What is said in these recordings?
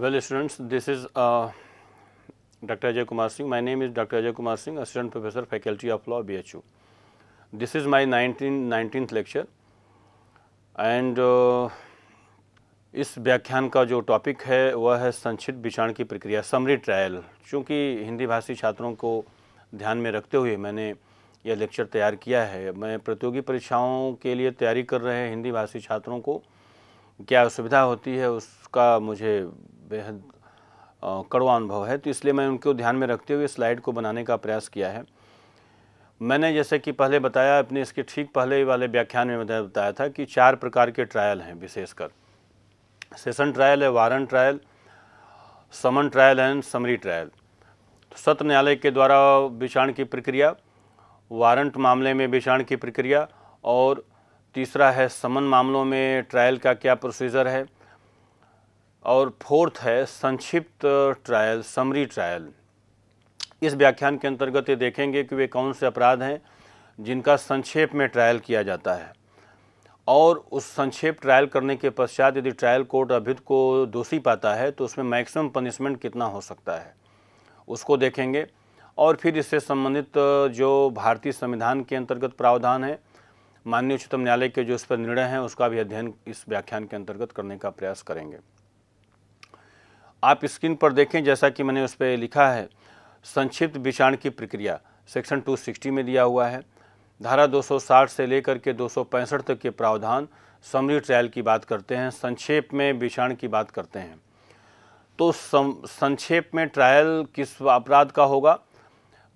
Well students this is doctor Ajay Kumar Singh my name is doctor Ajay Kumar Singh assistant professor faculty of law B H U this is my nineteen nineteen lecture and इस व्याख्यान का जो topic है वह है संक्षिप्त विचारण की प्रक्रिया समरी ट्रायल चूँकि हिंदी भाषी छात्रों को ध्यान में रखते हुए मैंने यह लेक्चर तैयार किया है मैं प्रतियोगी परीक्षाओं के लिए तैयारी कर रहे हिंदी भाषी छात्रों को क्या सुविधा होती है उसका मुझे बेहद कड़वा अनुभव है तो इसलिए मैं उनको ध्यान में रखते हुए स्लाइड को बनाने का प्रयास किया है मैंने जैसे कि पहले बताया अपने इसके ठीक पहले वाले व्याख्यान में बताया था कि चार प्रकार के ट्रायल हैं विशेषकर सेशन ट्रायल है warrant trial summon trial and summary trial सत्र न्यायालय के द्वारा विषाण की प्रक्रिया वारंट मामले में विषाण की प्रक्रिया और तीसरा है समन मामलों में ट्रायल का क्या प्रोसीजर है और फोर्थ है संक्षिप्त ट्रायल समरी ट्रायल इस व्याख्यान के अंतर्गत ये देखेंगे कि वे कौन से अपराध हैं जिनका संक्षेप में ट्रायल किया जाता है और उस संक्षेप ट्रायल करने के पश्चात यदि ट्रायल कोर्ट अभियुक्त को दोषी पाता है तो उसमें मैक्सिमम पनिशमेंट कितना हो सकता है उसको देखेंगे और फिर इससे संबंधित जो भारतीय संविधान के अंतर्गत प्रावधान है माननीय उच्चतम न्यायालय के जो इस पर निर्णय हैं उसका भी अध्ययन इस व्याख्यान के अंतर्गत करने का प्रयास करेंगे आप स्क्रीन पर देखें जैसा कि मैंने उस पर लिखा है संक्षिप्त विषाण की प्रक्रिया सेक्शन 260 में दिया हुआ है धारा 260 से लेकर के 265 तक के प्रावधान समरी ट्रायल की बात करते हैं संक्षेप में विषाण की बात करते हैं तो संक्षेप में ट्रायल किस अपराध का होगा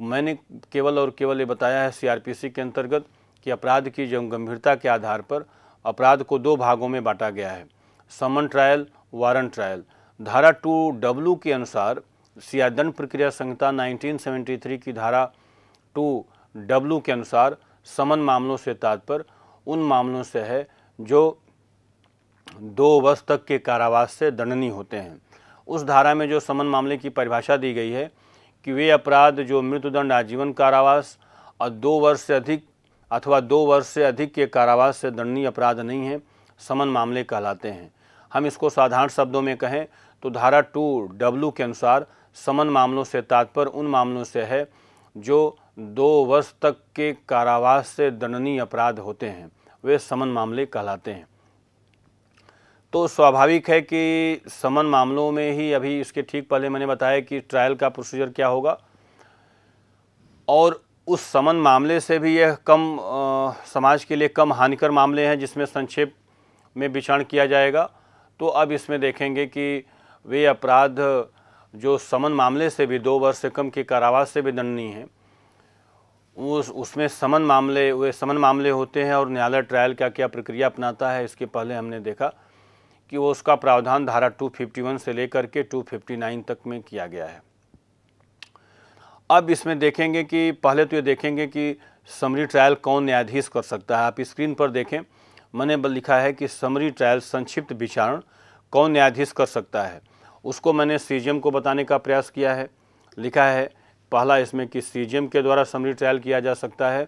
मैंने केवल और केवल ये बताया है सीआरपीसी के अंतर्गत कि अपराध की जम गंभीरता के आधार पर अपराध को दो भागों में बांटा गया है समन ट्रायल वारंट ट्रायल धारा टू डब्लू के अनुसार सियादंड प्रक्रिया संहिता 1973 की धारा टू डब्लू के अनुसार समन मामलों से तात्पर्य उन मामलों से है जो दो वर्ष तक के कारावास से दंडनीय होते हैं उस धारा में जो समन मामले की परिभाषा दी गई है कि वे अपराध जो मृत्युदंड आजीवन कारावास और दो वर्ष से अधिक अथवा दो वर्ष से अधिक के कारावास से दंडनीय अपराध नहीं हैं समन मामले कहलाते हैं हम इसको साधारण शब्दों में कहें तो धारा टू डब्ल्यू के अनुसार समन मामलों से तात्पर्य उन मामलों से है जो दो वर्ष तक के कारावास से दंडनीय अपराध होते हैं वे समन मामले कहलाते हैं तो स्वाभाविक है कि समन मामलों में ही अभी इसके ठीक पहले मैंने बताया कि ट्रायल का प्रोसीजर क्या होगा और उस समन मामले से भी यह कम आ, समाज के लिए कम हानिकर मामले हैं जिसमें संक्षेप में विचारण किया जाएगा तो अब इसमें देखेंगे कि वे अपराध जो समन मामले से भी दो वर्ष से कम के कारावास से भी दंडनीय हैं उस उसमें समन मामले वे समन मामले होते हैं और न्यायालय ट्रायल क्या क्या प्रक्रिया अपनाता है इसके पहले हमने देखा कि वो उसका प्रावधान धारा 251 से लेकर के 259 तक में किया गया है अब इसमें देखेंगे कि पहले तो ये देखेंगे कि समरी ट्रायल कौन न्यायाधीश कर सकता है आप स्क्रीन पर देखें मैंने लिखा है कि समरी ट्रायल संक्षिप्त विचारण कौन न्यायाधीश कर सकता है उसको मैंने सीजीएम को बताने का प्रयास किया है लिखा है पहला इसमें कि सीजीएम के द्वारा समरी ट्रायल किया जा सकता है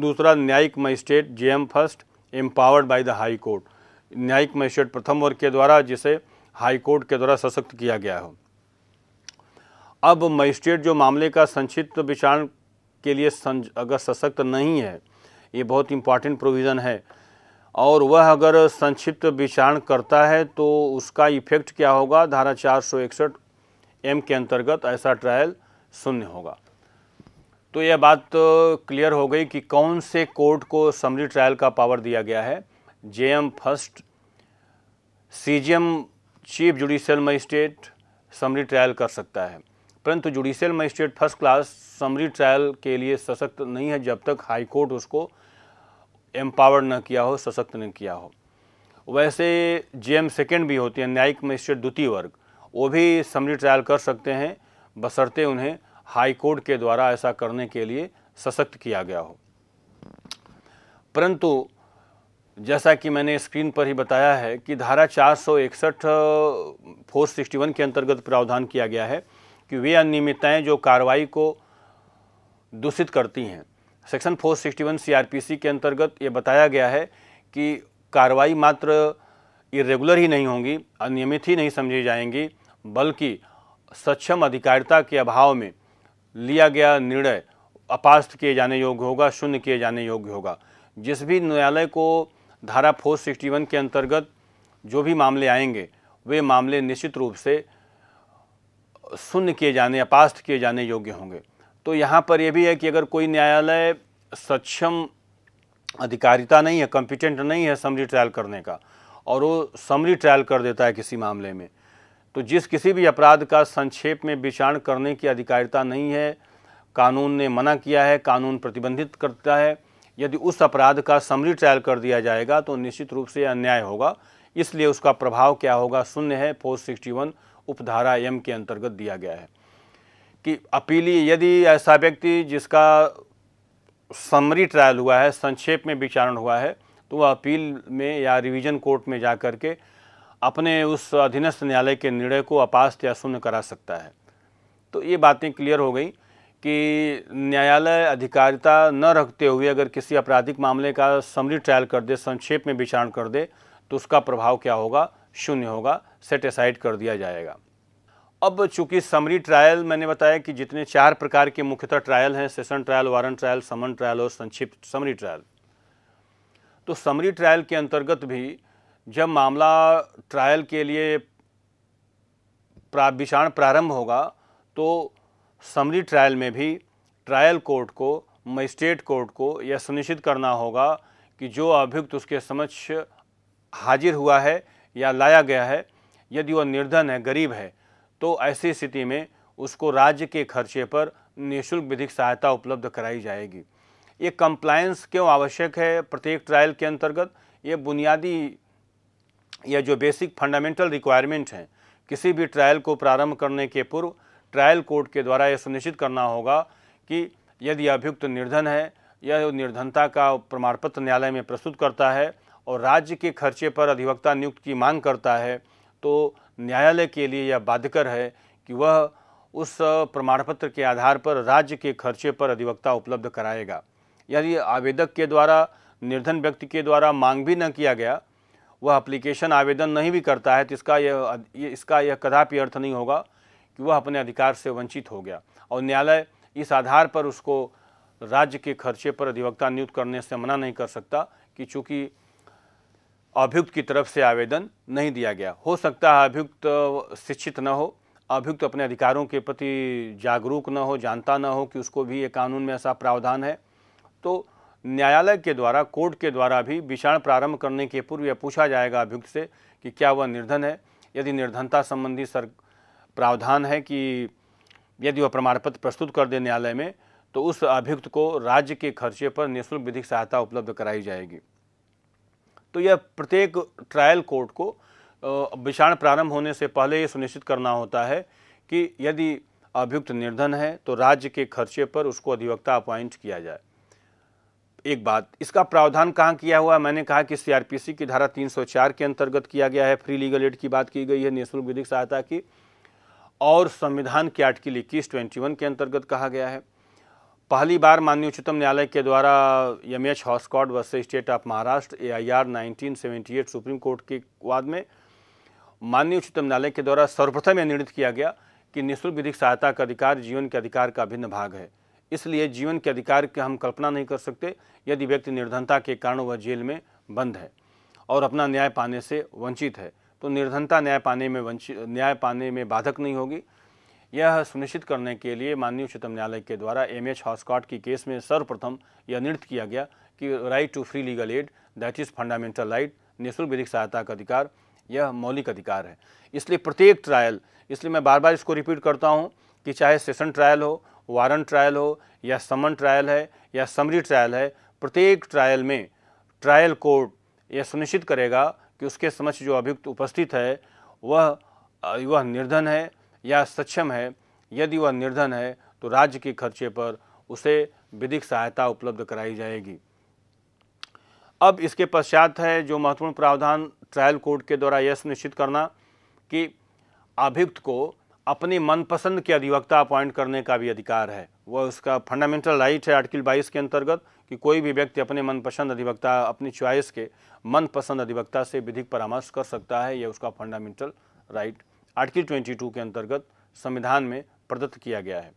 दूसरा न्यायिक magistrate M first empowered by the high court न्यायिक मजिस्ट्रेट प्रथम वर्ग के द्वारा जिसे हाई कोर्ट के द्वारा सशक्त किया गया हो अब मजिस्ट्रेट जो मामले का संक्षिप्त विचारण के लिए अगर सशक्त नहीं है ये बहुत इंपॉर्टेंट प्रोविज़न है और वह अगर संक्षिप्त विचारण करता है तो उसका इफेक्ट क्या होगा धारा चार सौ इकसठ एम के अंतर्गत ऐसा ट्रायल शून्य होगा तो यह बात तो क्लियर हो गई कि कौन से कोर्ट को समरी ट्रायल का पावर दिया गया है J M first C J M chief judicial magistrate summary trial कर सकता है परंतु judicial magistrate first class summary trial के लिए सशक्त नहीं है जब तक हाई कोर्ट उसको एम्पावर न किया हो सशक्त न किया हो वैसे जे एम सेकेंड भी होती है न्यायिक मजिस्ट्रेट द्वितीय वर्ग वो भी समरी ट्रायल कर सकते हैं बसरते उन्हें हाई कोर्ट के द्वारा ऐसा करने के लिए सशक्त किया गया हो परंतु जैसा कि मैंने स्क्रीन पर ही बताया है कि धारा चार सौ इकसठ फोर सिक्सटी वन के अंतर्गत प्रावधान किया गया है कि वे अनियमितताएँ जो कार्रवाई को दूषित करती हैं सेक्शन 461 सीआरपीसी के अंतर्गत ये बताया गया है कि कार्रवाई मात्र इरेगुलर ही नहीं होंगी अनियमित ही नहीं समझी जाएंगी बल्कि सक्षम अधिकारिता के अभाव में लिया गया निर्णय अपास्त किए जाने योग्य होगा शून्य किए जाने योग्य होगा जिस भी न्यायालय को धारा फोर सिक्सटी वन के अंतर्गत जो भी मामले आएंगे वे मामले निश्चित रूप से शून्य किए जाने अपास्त किए जाने योग्य होंगे तो यहाँ पर यह भी है कि अगर कोई न्यायालय सक्षम अधिकारिता नहीं है कॉम्पिटेंट नहीं है समरी ट्रायल करने का और वो समरी ट्रायल कर देता है किसी मामले में तो जिस किसी भी अपराध का संक्षेप में विचारण करने की अधिकारिता नहीं है कानून ने मना किया है कानून प्रतिबंधित करता है यदि उस अपराध का समरी ट्रायल कर दिया जाएगा तो निश्चित रूप से अन्याय होगा इसलिए उसका प्रभाव क्या होगा शून्य है फोर सिक्सटी वन उपधारा एम के अंतर्गत दिया गया है कि अपीली यदि ऐसा व्यक्ति जिसका समरी ट्रायल हुआ है संक्षेप में विचारण हुआ है तो वह अपील में या रिवीजन कोर्ट में जा कर के अपने उस अधीनस्थ न्यायालय के निर्णय को अपास्त या शून्य करा सकता है तो ये बातें क्लियर हो गई कि न्यायालय अधिकारिता न रखते हुए अगर किसी आपराधिक मामले का समरी ट्रायल कर दे संक्षेप में विचारण कर दे तो उसका प्रभाव क्या होगा शून्य होगा सेट कर दिया जाएगा अब चूंकि समरी ट्रायल मैंने बताया कि जितने चार प्रकार के मुख्यतः ट्रायल हैं session trial warrant trial summon trial और संक्षिप्त समरी ट्रायल तो समरी ट्रायल के अंतर्गत भी जब मामला ट्रायल के लिए प्रा प्रारंभ होगा तो समरी ट्रायल में भी ट्रायल कोर्ट को मजिस्ट्रेट कोर्ट को यह सुनिश्चित करना होगा कि जो अभियुक्त उसके समक्ष हाजिर हुआ है या लाया गया है यदि वह निर्धन है गरीब है तो ऐसी स्थिति में उसको राज्य के खर्चे पर निःशुल्क विधिक सहायता उपलब्ध कराई जाएगी ये कंप्लायंस क्यों आवश्यक है प्रत्येक ट्रायल के अंतर्गत ये बुनियादी या जो बेसिक फंडामेंटल रिक्वायरमेंट हैं किसी भी ट्रायल को प्रारंभ करने के पूर्व ट्रायल कोर्ट के द्वारा यह सुनिश्चित करना होगा कि यदि अभियुक्त निर्धन है या निर्धनता का प्रमाण पत्र न्यायालय में प्रस्तुत करता है और राज्य के खर्चे पर अधिवक्ता नियुक्त की मांग करता है तो न्यायालय के लिए यह बाध्यकर है कि वह उस प्रमाण पत्र के आधार पर राज्य के खर्चे पर अधिवक्ता उपलब्ध कराएगा यदि आवेदक के द्वारा निर्धन व्यक्ति के द्वारा मांग भी न किया गया वह अप्लीकेशन आवेदन नहीं भी करता है तो इसका यह इसका यह कदापि अर्थ नहीं होगा कि वह अपने अधिकार से वंचित हो गया और न्यायालय इस आधार पर उसको राज्य के खर्चे पर अधिवक्ता नियुक्त करने से मना नहीं कर सकता कि चूँकि अभियुक्त की तरफ से आवेदन नहीं दिया गया हो सकता है अभियुक्त शिक्षित न हो अभियुक्त अपने अधिकारों के प्रति जागरूक न हो जानता न हो कि उसको भी ये कानून में ऐसा प्रावधान है तो न्यायालय के द्वारा कोर्ट के द्वारा भी विचारण प्रारंभ करने के पूर्व यह पूछा जाएगा अभियुक्त से कि क्या वह निर्धन है यदि निर्धनता संबंधी सर प्रावधान है कि यदि वह प्रमाण पत्र प्रस्तुत कर दे न्यायालय में तो उस अभियुक्त को राज्य के खर्चे पर निःशुल्क विधिक सहायता उपलब्ध कराई जाएगी तो यह प्रत्येक ट्रायल कोर्ट को विषाण प्रारंभ होने से पहले ये सुनिश्चित करना होता है कि यदि अभियुक्त निर्धन है तो राज्य के खर्चे पर उसको अधिवक्ता अपॉइंट किया जाए एक बात इसका प्रावधान कहाँ किया हुआ है मैंने कहा कि सीआरपीसी की धारा 304 के अंतर्गत किया गया है फ्री लीगल एड की बात की गई है निःशुल्क विधिक सहायता की और संविधान के आर्टिकल इक्कीस ट्वेंटी के अंतर्गत कहा गया है पहली बार माननीय उच्चतम न्यायालय के द्वारा M H Hoskot versus state of Maharashtra A I R nineteen seventy eight supreme court के वाद में माननीय उच्चतम न्यायालय के द्वारा सर्वप्रथम यह निर्णित किया गया कि निःशुल्क विधिक सहायता का अधिकार जीवन के अधिकार का अभिन्न भाग है इसलिए जीवन के अधिकार की हम कल्पना नहीं कर सकते यदि व्यक्ति निर्धनता के कारण वह जेल में बंद है और अपना न्याय पाने से वंचित है तो निर्धनता न्याय पाने में वंचित न्याय पाने में बाधक नहीं होगी यह सुनिश्चित करने के लिए माननीय उच्चतम न्यायालय के द्वारा एम एच हॉस्कॉट की केस में सर्वप्रथम यह निर्णय किया गया कि right to free legal aid that is fundamental right निःशुल्क विधिक सहायता का अधिकार यह मौलिक अधिकार है इसलिए प्रत्येक ट्रायल इसलिए मैं बार बार इसको रिपीट करता हूँ कि चाहे सेशन ट्रायल हो वारंट ट्रायल हो या समन ट्रायल है या समरी ट्रायल है प्रत्येक ट्रायल में ट्रायल कोर्ट यह सुनिश्चित करेगा कि उसके समक्ष जो अभियुक्त उपस्थित है वह वह निर्धन है या सक्षम है यदि वह निर्धन है तो राज्य के खर्चे पर उसे विधिक सहायता उपलब्ध कराई जाएगी अब इसके पश्चात है जो महत्वपूर्ण प्रावधान ट्रायल कोर्ट के द्वारा यह सुनिश्चित करना कि अभियुक्त को अपनी मनपसंद के अधिवक्ता अपॉइंट करने का भी अधिकार है वह उसका फंडामेंटल राइट है आर्टिकल 22 के अंतर्गत कि कोई भी व्यक्ति अपने मनपसंद अधिवक्ता अपनी च्वाइस के मनपसंद अधिवक्ता से विधिक परामर्श कर सकता है यह उसका फंडामेंटल राइट आर्टिकल 22 के अंतर्गत संविधान में प्रदत्त किया गया है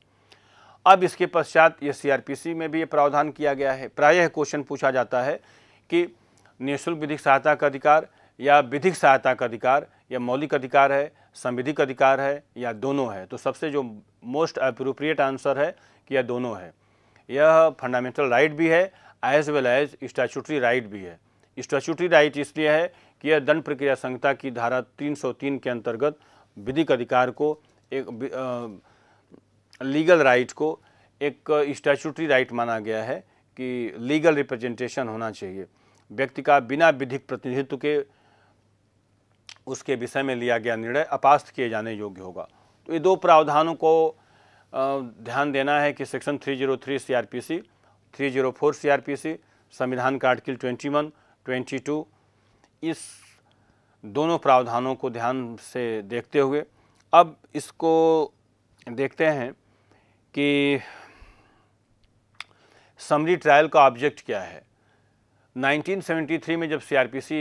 अब इसके पश्चात ये सीआरपीसी में भी ये प्रावधान किया गया है प्रायः क्वेश्चन पूछा जाता है कि निःशुल्क विधिक सहायता का अधिकार या विधिक सहायता का अधिकार या मौलिक अधिकार है संविधिक अधिकार है या दोनों है तो सबसे जो मोस्ट अप्रोप्रिएट आंसर है कि यह दोनों है यह फंडामेंटल राइट भी है as well as statutory right भी है स्टैचूटरी राइट इसलिए है कि यह दंड प्रक्रिया संहिता की धारा 303 के अंतर्गत विधिक अधिकार को एक लीगल राइट को एक स्टैचूटरी राइट माना गया है कि लीगल रिप्रेजेंटेशन होना चाहिए व्यक्ति का बिना विधिक प्रतिनिधित्व के उसके विषय में लिया गया निर्णय अपास्त किए जाने योग्य होगा तो ये दो प्रावधानों को ध्यान देना है कि सेक्शन 303 आर पी सी संविधान का आर्टिकल ट्वेंटी टू इस दोनों प्रावधानों को ध्यान से देखते हुए अब इसको देखते हैं कि समरी ट्रायल का ऑब्जेक्ट क्या है 1973 में जब सीआरपीसी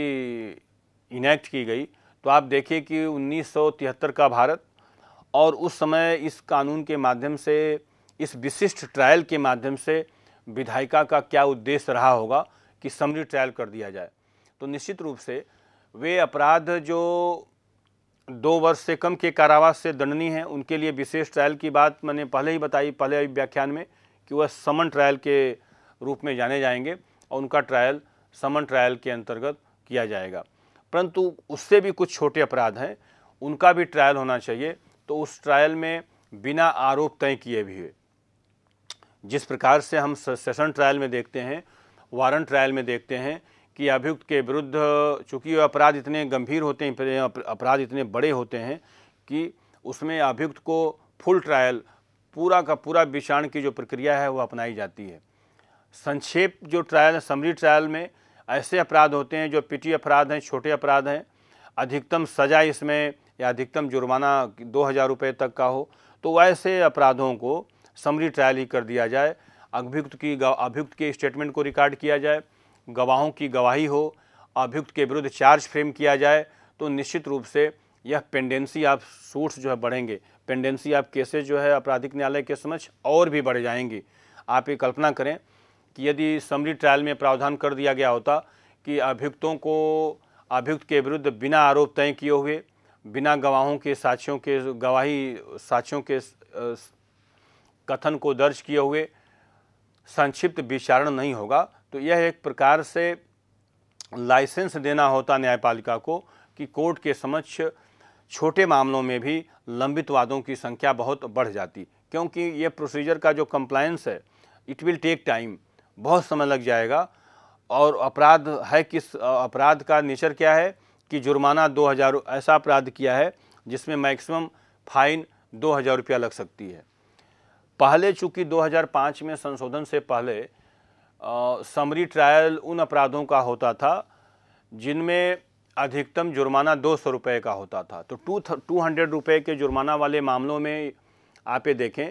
इनेक्ट की गई तो आप देखिए कि 1973 का भारत और उस समय इस कानून के माध्यम से इस विशिष्ट ट्रायल के माध्यम से विधायिका का क्या उद्देश्य रहा होगा कि समरी ट्रायल कर दिया जाए तो निश्चित रूप से वे अपराध जो दो वर्ष से कम के कारावास से दंडनीय हैं उनके लिए विशेष ट्रायल की बात मैंने पहले ही बताई पहले व्याख्यान में कि वह समन ट्रायल के रूप में जाने जाएंगे और उनका ट्रायल समन ट्रायल के अंतर्गत किया जाएगा परंतु उससे भी कुछ छोटे अपराध हैं उनका भी ट्रायल होना चाहिए तो उस ट्रायल में बिना आरोप तय किए भी हुए जिस प्रकार से हम सेशन ट्रायल में देखते हैं वारंट ट्रायल में देखते हैं कि अभियुक्त के विरुद्ध चूँकि अपराध इतने गंभीर होते हैं अपराध इतने बड़े होते हैं कि उसमें अभियुक्त को फुल ट्रायल पूरा का पूरा विषाण की जो प्रक्रिया है वो अपनाई जाती है संक्षेप जो ट्रायल समरी ट्रायल में ऐसे अपराध होते हैं जो पिटी अपराध हैं छोटे अपराध हैं अधिकतम सज़ा इसमें या अधिकतम जुर्माना दो हज़ार रुपये तक का हो तो वैसे अपराधों को समरी ट्रायल ही कर दिया जाए अभियुक्त की अभियुक्त के स्टेटमेंट को रिकॉर्ड किया जाए गवाहों की गवाही हो अभियुक्त के विरुद्ध चार्ज फ्रेम किया जाए तो निश्चित रूप से यह पेंडेंसी आप सूट्स जो है बढ़ेंगे पेंडेंसी आप केसेज जो है आपराधिक न्यायालय के समक्ष और भी बढ़ जाएंगे आप ये कल्पना करें कि यदि समरी ट्रायल में प्रावधान कर दिया गया होता कि अभियुक्तों को अभियुक्त के विरुद्ध बिना आरोप तय किए हुए बिना गवाहों के साक्षियों के गवाही साक्षियों के कथन को दर्ज किए हुए संक्षिप्त विचारण नहीं होगा तो यह एक प्रकार से लाइसेंस देना होता न्यायपालिका को कि कोर्ट के समक्ष छोटे मामलों में भी लंबित वादों की संख्या बहुत बढ़ जाती क्योंकि यह प्रोसीजर का जो कंप्लायंस है इट विल टेक टाइम बहुत समय लग जाएगा और अपराध है किस अपराध का नेचर क्या है कि जुर्माना दो हज़ार ऐसा अपराध किया है जिसमें मैक्सिमम फाइन दो हज़ार रुपया लग सकती है पहले चूँकि 2005 में संशोधन से पहले समरी ट्रायल उन अपराधों का होता था जिनमें अधिकतम जुर्माना दो सौ रुपये का होता था तो टू टू हंड्रेड रुपये के जुर्माना वाले मामलों में आप ये देखें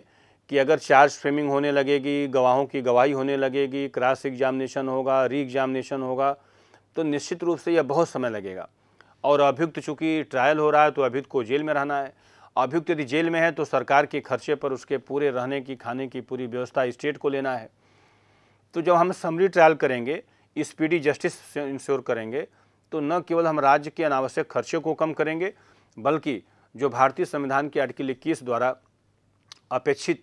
कि अगर चार्ज फ्रेमिंग होने लगेगी गवाहों की गवाही होने लगेगी क्रॉस एग्जामिनेशन होगा री एग्जामिनेशन होगा तो निश्चित रूप से यह बहुत समय लगेगा और अभियुक्त चूँकि ट्रायल हो रहा है तो अभियुक्त को जेल में रहना है अभियुक्त यदि जेल में है तो सरकार के खर्चे पर उसके पूरे रहने की खाने की पूरी व्यवस्था स्टेट को लेना है तो जब हम समरी ट्रायल करेंगे स्पीडी जस्टिस इंश्योर करेंगे तो न केवल हम राज्य के अनावश्यक खर्चे को कम करेंगे बल्कि जो भारतीय संविधान की आर्टिकल इक्कीस द्वारा अपेक्षित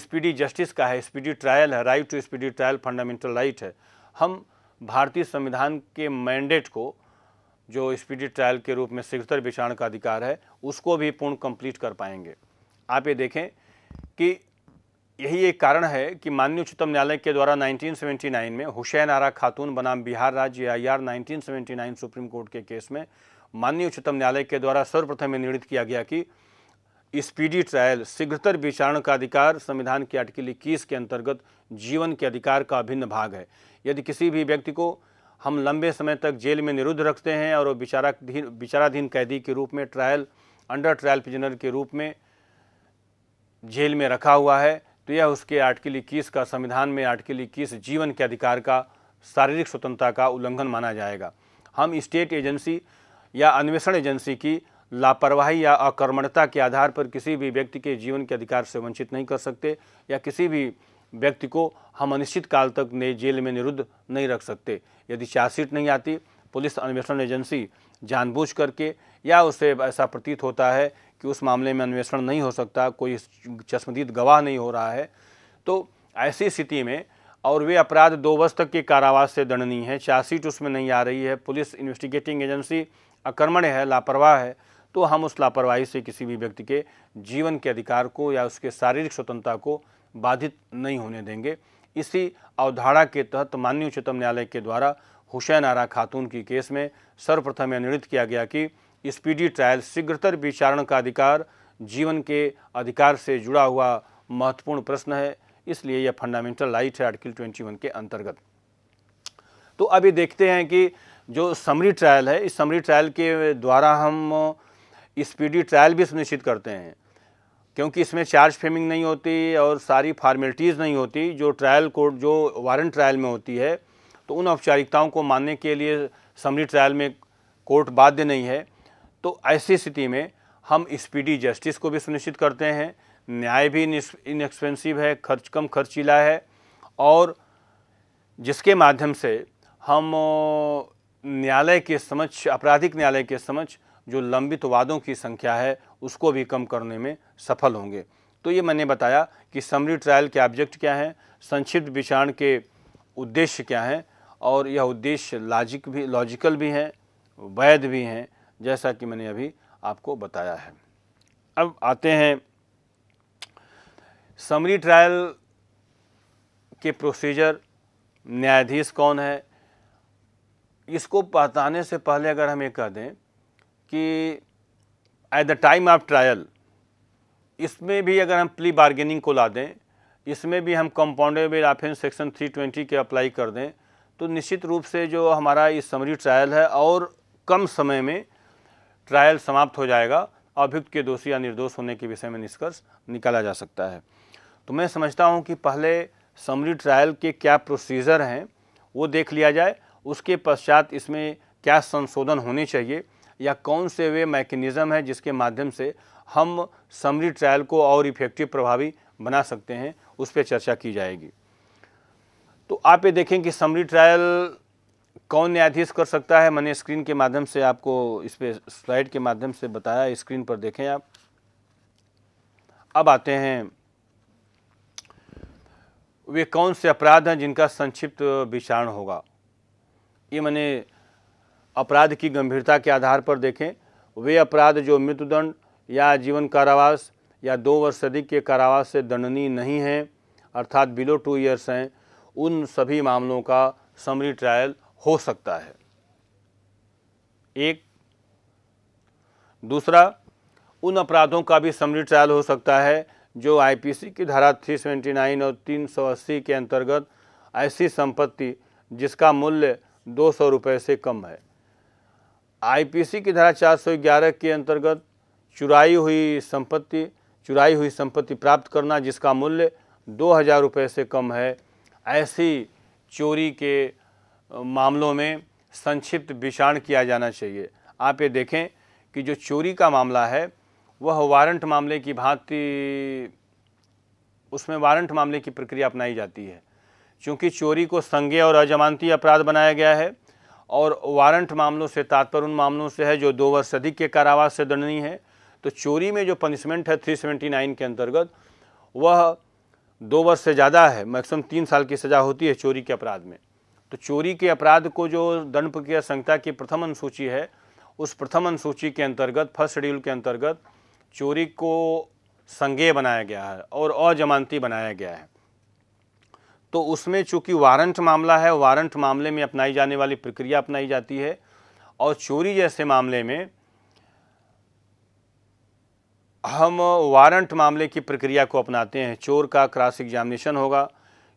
स्पीडी जस्टिस का है स्पीडी ट्रायल है right to speedy trial fundamental right है हम भारतीय संविधान के मैंडेट को जो स्पीडी ट्रायल के रूप में शीघ्रतर विचारण का अधिकार है उसको भी पूर्ण कंप्लीट कर पाएंगे आप ये देखें कि यही एक कारण है कि माननीय उच्चतम न्यायालय के द्वारा 1979 में हुसैन आरा खातून बनाम बिहार राज्य I R nineteen supreme court के केस में माननीय उच्चतम न्यायालय के द्वारा सर्वप्रथम निर्णित किया गया कि स्पीडी ट्रायल शीघ्रतर विचारण का अधिकार संविधान के आर्टिकल इक्कीस के अंतर्गत जीवन के अधिकार का अभिन्न भाग है यदि किसी भी व्यक्ति को हम लंबे समय तक जेल में निरुद्ध रखते हैं और विचाराधीन विचाराधीन कैदी के रूप में ट्रायल अंडर ट्रायल प्रिजनर के रूप में जेल में रखा हुआ है तो यह उसके आर्टिकल इक्कीस का संविधान में आर्टिकल इक्कीस जीवन के अधिकार का शारीरिक स्वतंत्रता का उल्लंघन माना जाएगा हम स्टेट एजेंसी या अन्वेषण एजेंसी की लापरवाही या अकर्मणता के आधार पर किसी भी व्यक्ति के जीवन के अधिकार से वंचित नहीं कर सकते या किसी भी व्यक्ति को हम अनिश्चित काल तक नए जेल में निरुद्ध नहीं रख सकते यदि चार्जशीट नहीं आती पुलिस अन्वेषण एजेंसी जानबूझ करके या उसे ऐसा प्रतीत होता है कि उस मामले में अन्वेषण नहीं हो सकता कोई चश्मदीद गवाह नहीं हो रहा है तो ऐसी स्थिति में और वे अपराध दो वर्ष तक के कारावास से दंडनीय है चार्जशीट उसमें नहीं आ रही है पुलिस इन्वेस्टिगेटिंग एजेंसी अकर्मण है लापरवाह है तो हम उस लापरवाही से किसी भी व्यक्ति के जीवन के अधिकार को या उसके शारीरिक स्वतंत्रता को बाधित नहीं होने देंगे इसी अवधारणा के तहत माननीय उच्चतम न्यायालय के द्वारा हुसैन आरा खातून की केस में सर्वप्रथम यह निर्णित किया गया कि स्पीडी ट्रायल शीघ्रतर विचारण का अधिकार जीवन के अधिकार से जुड़ा हुआ महत्वपूर्ण प्रश्न है इसलिए यह फंडामेंटल राइट है आर्टिकल 21 के अंतर्गत तो अभी देखते हैं कि जो समरी ट्रायल है इस समरी ट्रायल के द्वारा हम स्पीडी ट्रायल भी सुनिश्चित करते हैं क्योंकि इसमें चार्ज फेमिंग नहीं होती और सारी फॉर्मेलिटीज़ नहीं होती जो ट्रायल कोर्ट जो वारंट ट्रायल में होती है तो उन औपचारिकताओं को मानने के लिए समरी ट्रायल में कोर्ट बाध्य नहीं है तो ऐसी स्थिति में हम स्पीडी जस्टिस को भी सुनिश्चित करते हैं न्याय भी इनएक्सपेंसिव है खर्च कम खर्चीला है और जिसके माध्यम से हम न्यायालय के समक्ष आपराधिक न्यायालय के समक्ष जो लंबित वादों की संख्या है उसको भी कम करने में सफल होंगे तो ये मैंने बताया कि समरी ट्रायल के ऑब्जेक्ट क्या हैं संक्षिप्त विचारण के उद्देश्य क्या हैं और यह उद्देश्य लॉजिक भी लॉजिकल भी हैं वैध भी हैं जैसा कि मैंने अभी आपको बताया है अब आते हैं समरी ट्रायल के प्रोसीजर न्यायाधीश कौन है इसको बताने से पहले अगर हम ये कह दें कि at the time of trial इसमें भी अगर हम प्ली बार्गेनिंग को ला दें इसमें भी हम कंपाउंडेबल ऑफेंस सेक्शन 320 के अप्लाई कर दें तो निश्चित रूप से जो हमारा ये समरी ट्रायल है और कम समय में ट्रायल समाप्त हो जाएगा अभियुक्त के दोषी या निर्दोष होने के विषय में निष्कर्ष निकाला जा सकता है तो मैं समझता हूँ कि पहले समरी ट्रायल के क्या प्रोसीजर हैं वो देख लिया जाए उसके पश्चात इसमें क्या संशोधन होने चाहिए या कौन से वे मैकेनिज़्म है जिसके माध्यम से हम समरी ट्रायल को और इफेक्टिव प्रभावी बना सकते हैं उस पर चर्चा की जाएगी तो आप ये देखें कि समरी ट्रायल कौन न्यायाधीश कर सकता है मैंने स्क्रीन के माध्यम से आपको इस पर स्लाइड के माध्यम से बताया स्क्रीन पर देखें आप अब आते हैं वे कौन से अपराध हैं जिनका संक्षिप्त विचारण होगा ये मैंने अपराध की गंभीरता के आधार पर देखें वे अपराध जो मृत्युदंड या जीवन कारावास या दो वर्ष अधिक के कारावास से दंडनीय नहीं हैं अर्थात बिलो टू ईयर्स हैं उन सभी मामलों का समरी ट्रायल हो सकता है एक दूसरा उन अपराधों का भी समरी ट्रायल हो सकता है जो आईपीसी की धारा 379 और 380 के अंतर्गत ऐसी संपत्ति जिसका मूल्य दो सौ रुपये से कम है आईपीसी की धारा 411 के अंतर्गत चुराई हुई संपत्ति चुराई हुई संपत्ति प्राप्त करना जिसका मूल्य दो हज़ार रुपये से कम है ऐसी चोरी के मामलों में संक्षिप्त विषाण किया जाना चाहिए आप ये देखें कि जो चोरी का मामला है वह वारंट मामले की भांति उसमें वारंट मामले की प्रक्रिया अपनाई जाती है क्योंकि चोरी को संज्ञा और अजमानती अपराध बनाया गया है और वारंट मामलों से तात्पर्य उन मामलों से है जो दो वर्ष अधिक के कारावास से दंडनीय है तो चोरी में जो पनिशमेंट है 379 के अंतर्गत वह दो वर्ष से ज़्यादा है मैक्सिमम तीन साल की सज़ा होती है चोरी के अपराध में तो चोरी के अपराध को जो दंड प्रक्रिया संहिता की प्रथम अनुसूची है उस प्रथम अनुसूची के अंतर्गत फर्स्ट शेड्यूल के अंतर्गत चोरी को संज्ञेय बनाया गया है और अजमानती बनाया गया है तो उसमें चूंकि वारंट मामला है वारंट मामले में अपनाई जाने वाली प्रक्रिया अपनाई जाती है और चोरी जैसे मामले में हम वारंट मामले की प्रक्रिया को अपनाते हैं चोर का क्रॉस एग्जामिनेशन होगा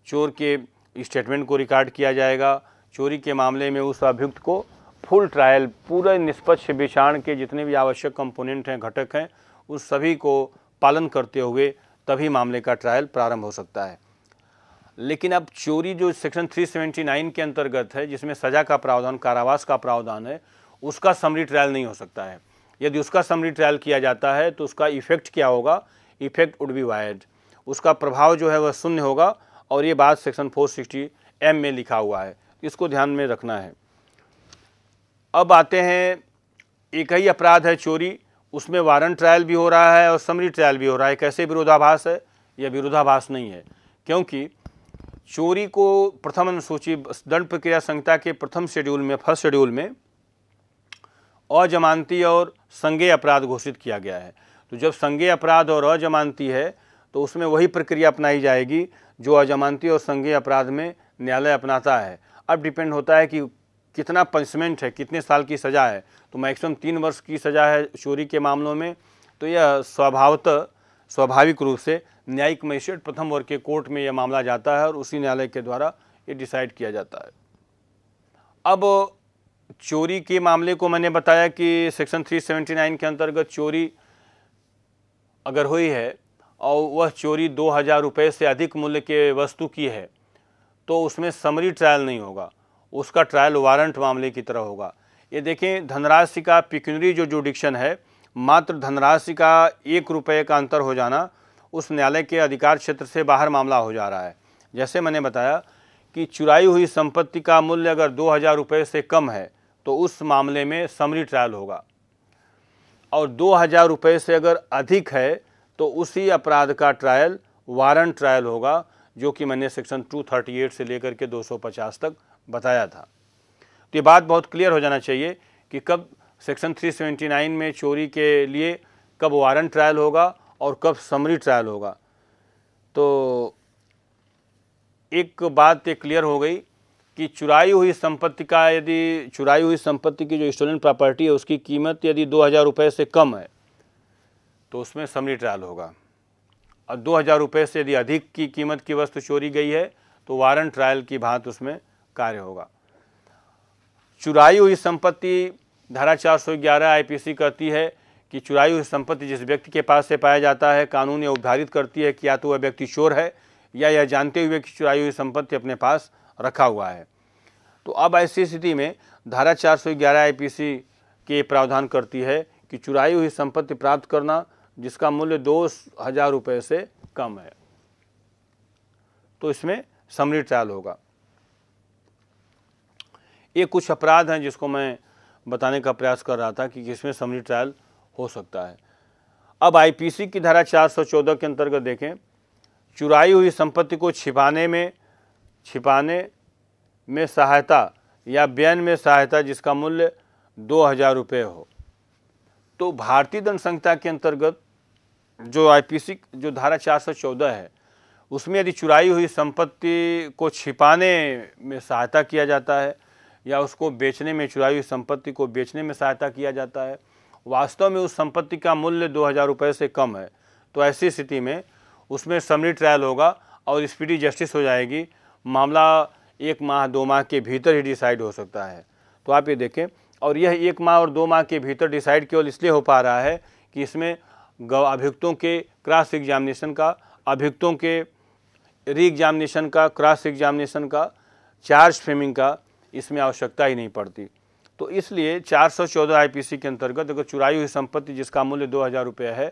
चोर के स्टेटमेंट को रिकॉर्ड किया जाएगा चोरी के मामले में उस अभियुक्त को फुल ट्रायल पूरे निष्पक्ष विषाण के जितने भी आवश्यक कंपोनेंट हैं घटक हैं उस सभी को पालन करते हुए तभी मामले का ट्रायल प्रारंभ हो सकता है लेकिन अब चोरी जो सेक्शन 379 के अंतर्गत है जिसमें सजा का प्रावधान कारावास का प्रावधान है उसका समरी ट्रायल नहीं हो सकता है यदि उसका समरी ट्रायल किया जाता है तो उसका इफेक्ट क्या होगा इफेक्ट वुड बी वायड उसका प्रभाव जो है वह शून्य होगा और ये बात सेक्शन 460 एम में लिखा हुआ है इसको ध्यान में रखना है अब आते हैं एक ही अपराध है चोरी उसमें वारंट ट्रायल भी हो रहा है और समरी ट्रायल भी हो रहा है कैसे विरोधाभास है यह विरोधाभास नहीं है क्योंकि चोरी को प्रथम अनुसूची दंड प्रक्रिया संहिता के प्रथम शेड्यूल में फर्स्ट शेड्यूल में अजमानती और संज्ञेय अपराध घोषित किया गया है तो जब संज्ञेय अपराध और अजमानती है तो उसमें वही प्रक्रिया अपनाई जाएगी जो अजमानती और संघीय अपराध में न्यायालय अपनाता है अब डिपेंड होता है कि कितना पनिशमेंट है कितने साल की सज़ा है तो मैक्सिमम तीन वर्ष की सज़ा है चोरी के मामलों में तो यह स्वभावतः स्वाभाविक रूप से न्यायिक मजिस्ट्रेट प्रथम वर्ग के कोर्ट में यह मामला जाता है और उसी न्यायालय के द्वारा ये डिसाइड किया जाता है अब चोरी के मामले को मैंने बताया कि सेक्शन 379 के अंतर्गत चोरी अगर हुई है और वह चोरी दो हज़ार रुपये से अधिक मूल्य के वस्तु की है तो उसमें समरी ट्रायल नहीं होगा उसका ट्रायल वारंट मामले की तरह होगा ये देखें धनराशि का पिक्यूनरी जो जुडिक्शन है मात्र धनराशि का एक रुपये का अंतर हो जाना उस न्यायालय के अधिकार क्षेत्र से बाहर मामला हो जा रहा है जैसे मैंने बताया कि चुराई हुई संपत्ति का मूल्य अगर दो हज़ार रुपये से कम है तो उस मामले में समरी ट्रायल होगा और दो हज़ार रुपये से अगर अधिक है तो उसी अपराध का ट्रायल वारंट ट्रायल होगा जो कि मैंने सेक्शन 238 से लेकर के 250 तक बताया था तो ये बात बहुत क्लियर हो जाना चाहिए कि कब सेक्शन 379 में चोरी के लिए कब वारंट ट्रायल होगा और कब समरी ट्रायल होगा तो एक बात ये क्लियर हो गई कि चुराई हुई संपत्ति का यदि चुराई हुई संपत्ति की जो स्टोलन प्रॉपर्टी है उसकी कीमत यदि दो हज़ार रुपये से कम है तो उसमें समरी ट्रायल होगा और दो हज़ार रुपये से यदि अधिक की कीमत की वस्तु चोरी गई है तो वारंट ट्रायल की भांत उसमें कार्य होगा चुराई हुई संपत्ति धारा 411 सी कहती है कि चुराई हुई संपत्ति जिस व्यक्ति के पास से पाया जाता है कानून यह उद्धारित करती है कि या तो वह व्यक्ति चोर है या यह जानते हुए कि चुराई हुई संपत्ति अपने पास रखा हुआ है तो अब ऐसी स्थिति में धारा 411 सी के प्रावधान करती है कि चुराई हुई संपत्ति प्राप्त करना जिसका मूल्य दो हज़ार रुपये से कम है तो इसमें समरी ट्रायल होगा ये कुछ अपराध हैं जिसको मैं बताने का प्रयास कर रहा था कि किसमें समरी ट्रायल हो सकता है अब आईपीसी की धारा 414 के अंतर्गत देखें चुराई हुई संपत्ति को छिपाने में छिपाने में सहायता या बयान में सहायता जिसका मूल्य दो हज़ार रुपये हो तो भारतीय दंड संहिता के अंतर्गत जो आईपीसी जो धारा 414 है उसमें यदि चुराई हुई संपत्ति को छिपाने में सहायता किया जाता है या उसको बेचने में चुराई हुई संपत्ति को बेचने में सहायता किया जाता है वास्तव में उस संपत्ति का मूल्य दो हज़ार रुपये से कम है तो ऐसी स्थिति में उसमें समरी ट्रायल होगा और स्पीडी जस्टिस हो जाएगी मामला एक माह दो माह के भीतर ही डिसाइड हो सकता है तो आप ये देखें और यह एक माह और दो माह के भीतर डिसाइड केवल इसलिए हो पा रहा है कि इसमें अभियुक्तों के क्रॉस एग्जामिनेशन का अभियुक्तों के री एग्जामिनेशन का क्रॉस एग्जामिनेशन का चार्ज फ्रेमिंग का इसमें आवश्यकता ही नहीं पड़ती तो इसलिए 414 आईपीसी के अंतर्गत अगर चुराई हुई संपत्ति जिसका मूल्य दो हज़ार रुपये है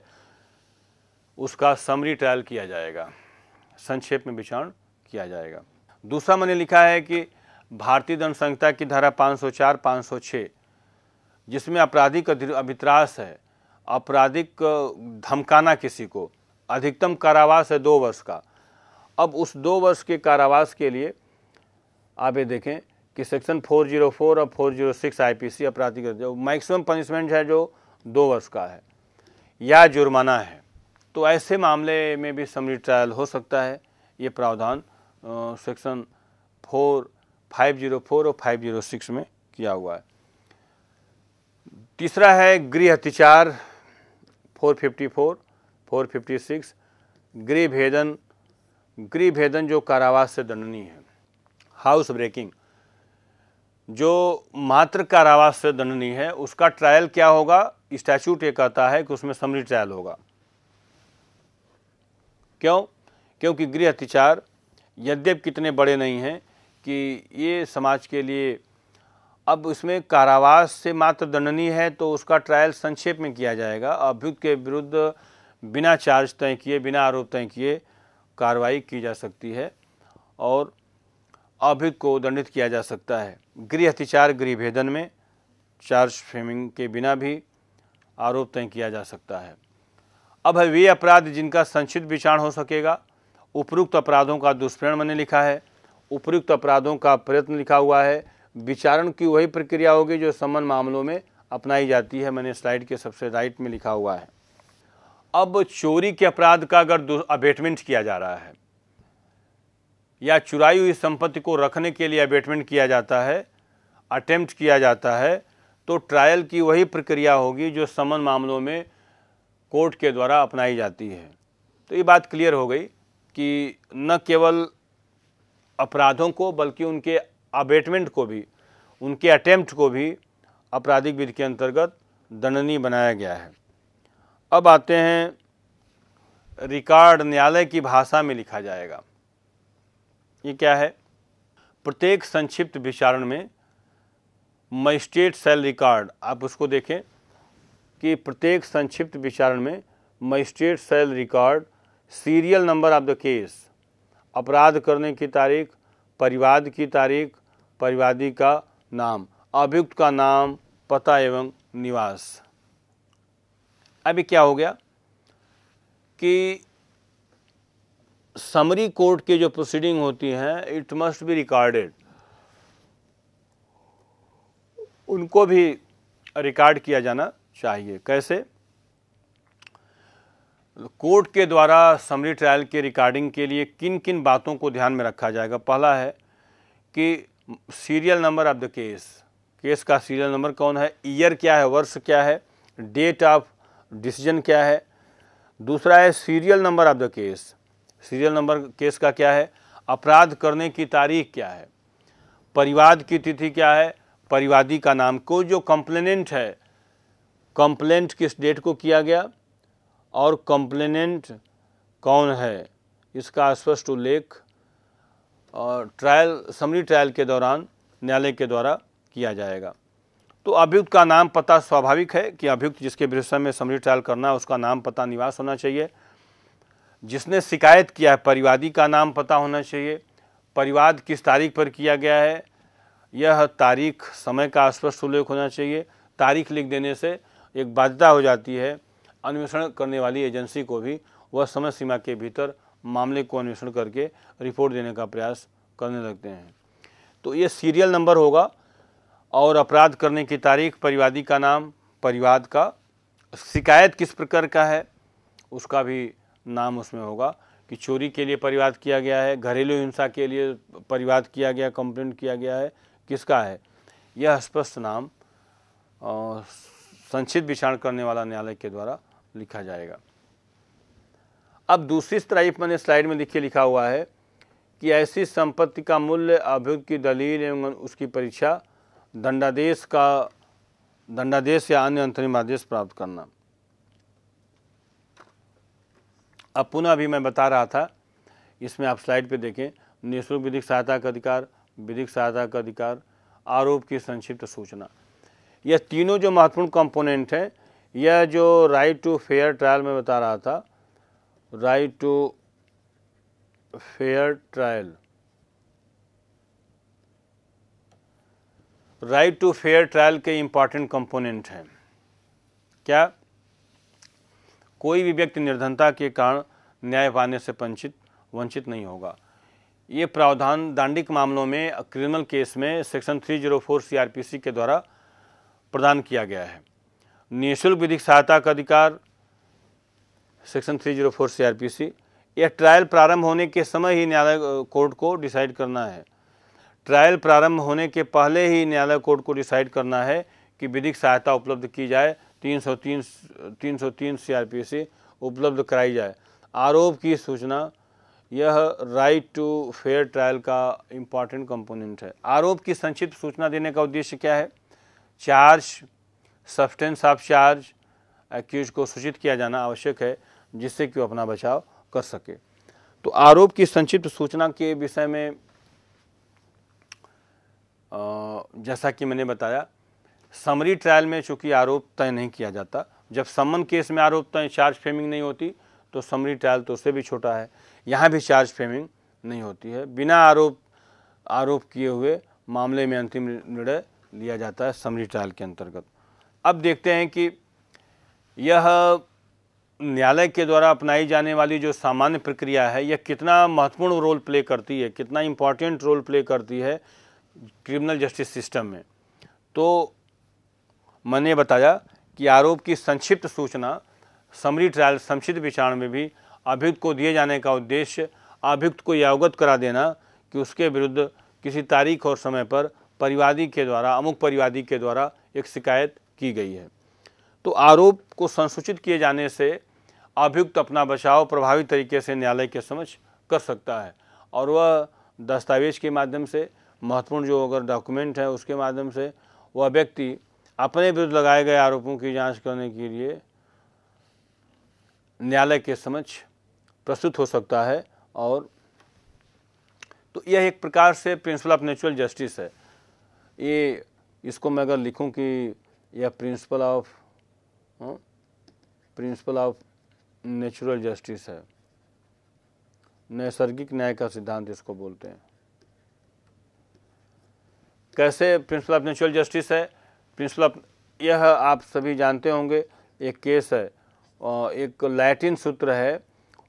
उसका समरी ट्रायल किया जाएगा संक्षेप में विचारण किया जाएगा दूसरा मैंने लिखा है कि भारतीय दंड संहिता की धारा 504, 506 जिसमें आपराधिक अभित्रास है आपराधिक धमकाना किसी को अधिकतम कारावास है दो वर्ष का अब उस दो वर्ष के कारावास के लिए आप ये देखें कि सेक्शन 404 और 406 पी अपराधी जो मैक्सिमम पनिशमेंट है जो दो वर्ष का है या जुर्माना है तो ऐसे मामले में भी समरी ट्रायल हो सकता है ये प्रावधान सेक्शन ज़ीरो फोर और 506 में किया हुआ है तीसरा है गृह अतिचार 454, 456 गृह भेदन गृह भेदन जो कारावास से दंडनीय है हाउस ब्रेकिंग जो मात्र कारावास से दंडनीय है उसका ट्रायल क्या होगा स्टैचूट ये कहता है कि उसमें समरी ट्रायल होगा क्यों क्योंकि गृह अतिचार यद्यप कितने बड़े नहीं हैं कि ये समाज के लिए अब उसमें कारावास से मात्र दंडनीय है तो उसका ट्रायल संक्षेप में किया जाएगा अभियुक्त के विरुद्ध बिना चार्ज तय किए बिना आरोप तय किए कार्रवाई की जा सकती है और अभियुक्त को दंडित किया जा सकता है गृह अतिचार गृह भेदन में चार्ज फ्रेमिंग के बिना भी आरोप तय किया जा सकता है अब है वे अपराध जिनका संचित विचारण हो सकेगा उपयुक्त अपराधों का दुष्प्रेरण मैंने लिखा है उपयुक्त अपराधों का प्रयत्न लिखा हुआ है विचारण की वही प्रक्रिया होगी जो समन मामलों में अपनाई जाती है मैंने स्लाइड के सबसे राइट में लिखा हुआ है अब चोरी के अपराध का अगर अबेटमेंट किया जा रहा है या चुराई हुई संपत्ति को रखने के लिए अबेटमेंट किया जाता है अटेम्प्ट किया जाता है तो ट्रायल की वही प्रक्रिया होगी जो समन मामलों में कोर्ट के द्वारा अपनाई जाती है तो ये बात क्लियर हो गई कि न केवल अपराधों को बल्कि उनके अबेटमेंट को भी उनके अटैम्प्ट को भी आपराधिक विधि के अंतर्गत दंडनीय बनाया गया है अब आते हैं रिकॉर्ड न्यायालय की भाषा में लिखा जाएगा ये क्या है प्रत्येक संक्षिप्त विचारण में मजिस्ट्रेट सेल रिकॉर्ड आप उसको देखें कि प्रत्येक संक्षिप्त विचारण में magistrate shall record serial number of the case अपराध करने की तारीख परिवाद की तारीख परिवादी का नाम अभियुक्त का नाम पता एवं निवास अभी क्या हो गया कि समरी कोर्ट की जो प्रोसीडिंग होती हैं इट मस्ट बी रिकॉर्डेड उनको भी रिकॉर्ड किया जाना चाहिए कैसे कोर्ट के द्वारा समरी ट्रायल के रिकॉर्डिंग के लिए किन किन बातों को ध्यान में रखा जाएगा पहला है कि serial number of the case case का सीरियल नंबर कौन है ईयर क्या है वर्ष क्या है डेट ऑफ डिसीजन क्या है दूसरा है serial number of the case serial number case का क्या है अपराध करने की तारीख क्या है परिवाद की तिथि क्या है परिवादी का नाम को जो कंप्लेनेंट है कंप्लेंट किस डेट को किया गया और कंप्लेनेंट कौन है इसका स्पष्ट उल्लेख ट्रायल समरी ट्रायल के दौरान न्यायालय के द्वारा किया जाएगा तो अभियुक्त का नाम पता स्वाभाविक है कि अभियुक्त जिसके विरुद्ध में समरी ट्रायल करना है उसका नाम पता निवास होना चाहिए जिसने शिकायत किया है परिवादी का नाम पता होना चाहिए परिवाद किस तारीख पर किया गया है यह तारीख समय का स्पष्ट उल्लेख होना चाहिए तारीख लिख देने से एक बाध्यता हो जाती है अन्वेषण करने वाली एजेंसी को भी वह समय सीमा के भीतर मामले को अन्वेषण करके रिपोर्ट देने का प्रयास करने लगते हैं तो ये सीरियल नंबर होगा और अपराध करने की तारीख परिवादी का नाम परिवाद का शिकायत किस प्रकार का है उसका भी नाम उसमें होगा कि चोरी के लिए परिवाद किया गया है घरेलू हिंसा के लिए परिवाद किया गया कंप्लेंट किया गया है किसका है यह स्पष्ट नाम संक्षिप्त विचार करने वाला न्यायालय के द्वारा लिखा जाएगा अब दूसरी तरफ मैंने स्लाइड में लिखे लिखा हुआ है कि ऐसी संपत्ति का मूल्य अभियुक्त की दलील एवं उसकी परीक्षा दंडादेश का दंडादेश या अन्य अंतरिम आदेश प्राप्त करना अब पुनः अभी मैं बता रहा था इसमें आप स्लाइड पे देखें निःशुल्क विधिक सहायता का अधिकार विधिक सहायता का अधिकार आरोप की संक्षिप्त सूचना यह तीनों जो महत्वपूर्ण कंपोनेंट हैं यह जो राइट टू फेयर ट्रायल में बता रहा था right to fair trial. Right to fair trial के इम्पॉर्टेंट कंपोनेंट हैं क्या कोई भी व्यक्ति निर्धनता के कारण न्याय पाने से वंचित वंचित नहीं होगा ये प्रावधान दांडिक मामलों में क्रिमिनल केस में सेक्शन 304 जीरो के द्वारा प्रदान किया गया है निःशुल्क विधिक सहायता का अधिकार सेक्शन 304 सी यह ट्रायल प्रारंभ होने के समय ही न्यायालय कोर्ट को डिसाइड करना है ट्रायल प्रारंभ होने के पहले ही न्यायालय कोर्ट को डिसाइड करना है कि विधिक सहायता उपलब्ध की जाए 303 पी सी उपलब्ध कराई जाए आरोप की सूचना यह राइट टू फेयर ट्रायल का इम्पॉर्टेंट कंपोनेंट है आरोप की संक्षिप्त सूचना देने का उद्देश्य क्या है charge substance of charge accused को सूचित किया जाना आवश्यक है जिससे कि वो अपना बचाव कर सके तो आरोप की संक्षिप्त सूचना के विषय में जैसा कि मैंने बताया समरी ट्रायल में चूंकि आरोप तय नहीं किया जाता जब सम्मन केस में आरोप तय चार्ज फ्रेमिंग नहीं होती तो समरी ट्रायल तो उससे भी छोटा है यहाँ भी चार्ज फ्रेमिंग नहीं होती है बिना आरोप आरोप किए हुए मामले में अंतिम निर्णय लिया जाता है समरी ट्रायल के अंतर्गत अब देखते हैं कि यह न्यायालय के द्वारा अपनाई जाने वाली जो सामान्य प्रक्रिया है यह कितना महत्वपूर्ण रोल प्ले करती है कितना इम्पॉर्टेंट रोल प्ले करती है क्रिमिनल जस्टिस सिस्टम में तो मैंने बताया कि आरोप की संक्षिप्त सूचना समरी ट्रायल संक्षिप्त विचारण में भी अभियुक्त को दिए जाने का उद्देश्य अभियुक्त को यह अवगत करा देना कि उसके विरुद्ध किसी तारीख और समय पर परिवादी के द्वारा अमुक परिवादी के द्वारा एक शिकायत की गई है तो आरोप को संसूचित किए जाने से अभियुक्त अपना बचाव प्रभावी तरीके से न्यायालय के समक्ष कर सकता है और वह दस्तावेज के माध्यम से महत्वपूर्ण जो अगर डॉक्यूमेंट है उसके माध्यम से वह व्यक्ति अपने विरुद्ध लगाए गए आरोपों की जांच करने के लिए न्यायालय के समक्ष प्रस्तुत हो सकता है और तो यह एक प्रकार से प्रिंसिपल ऑफ नेचुरल जस्टिस है ये इसको मैं अगर लिखूं कि यह प्रिंसिपल ऑफ हाँ, प्रिंसिपल ऑफ नेचुरल जस्टिस है नैसर्गिक न्याय का सिद्धांत इसको बोलते हैं कैसे प्रिंसिपल ऑफ नेचुरल जस्टिस है प्रिंसिपल ऑफ यह आप सभी जानते होंगे एक केस है एक लैटिन सूत्र है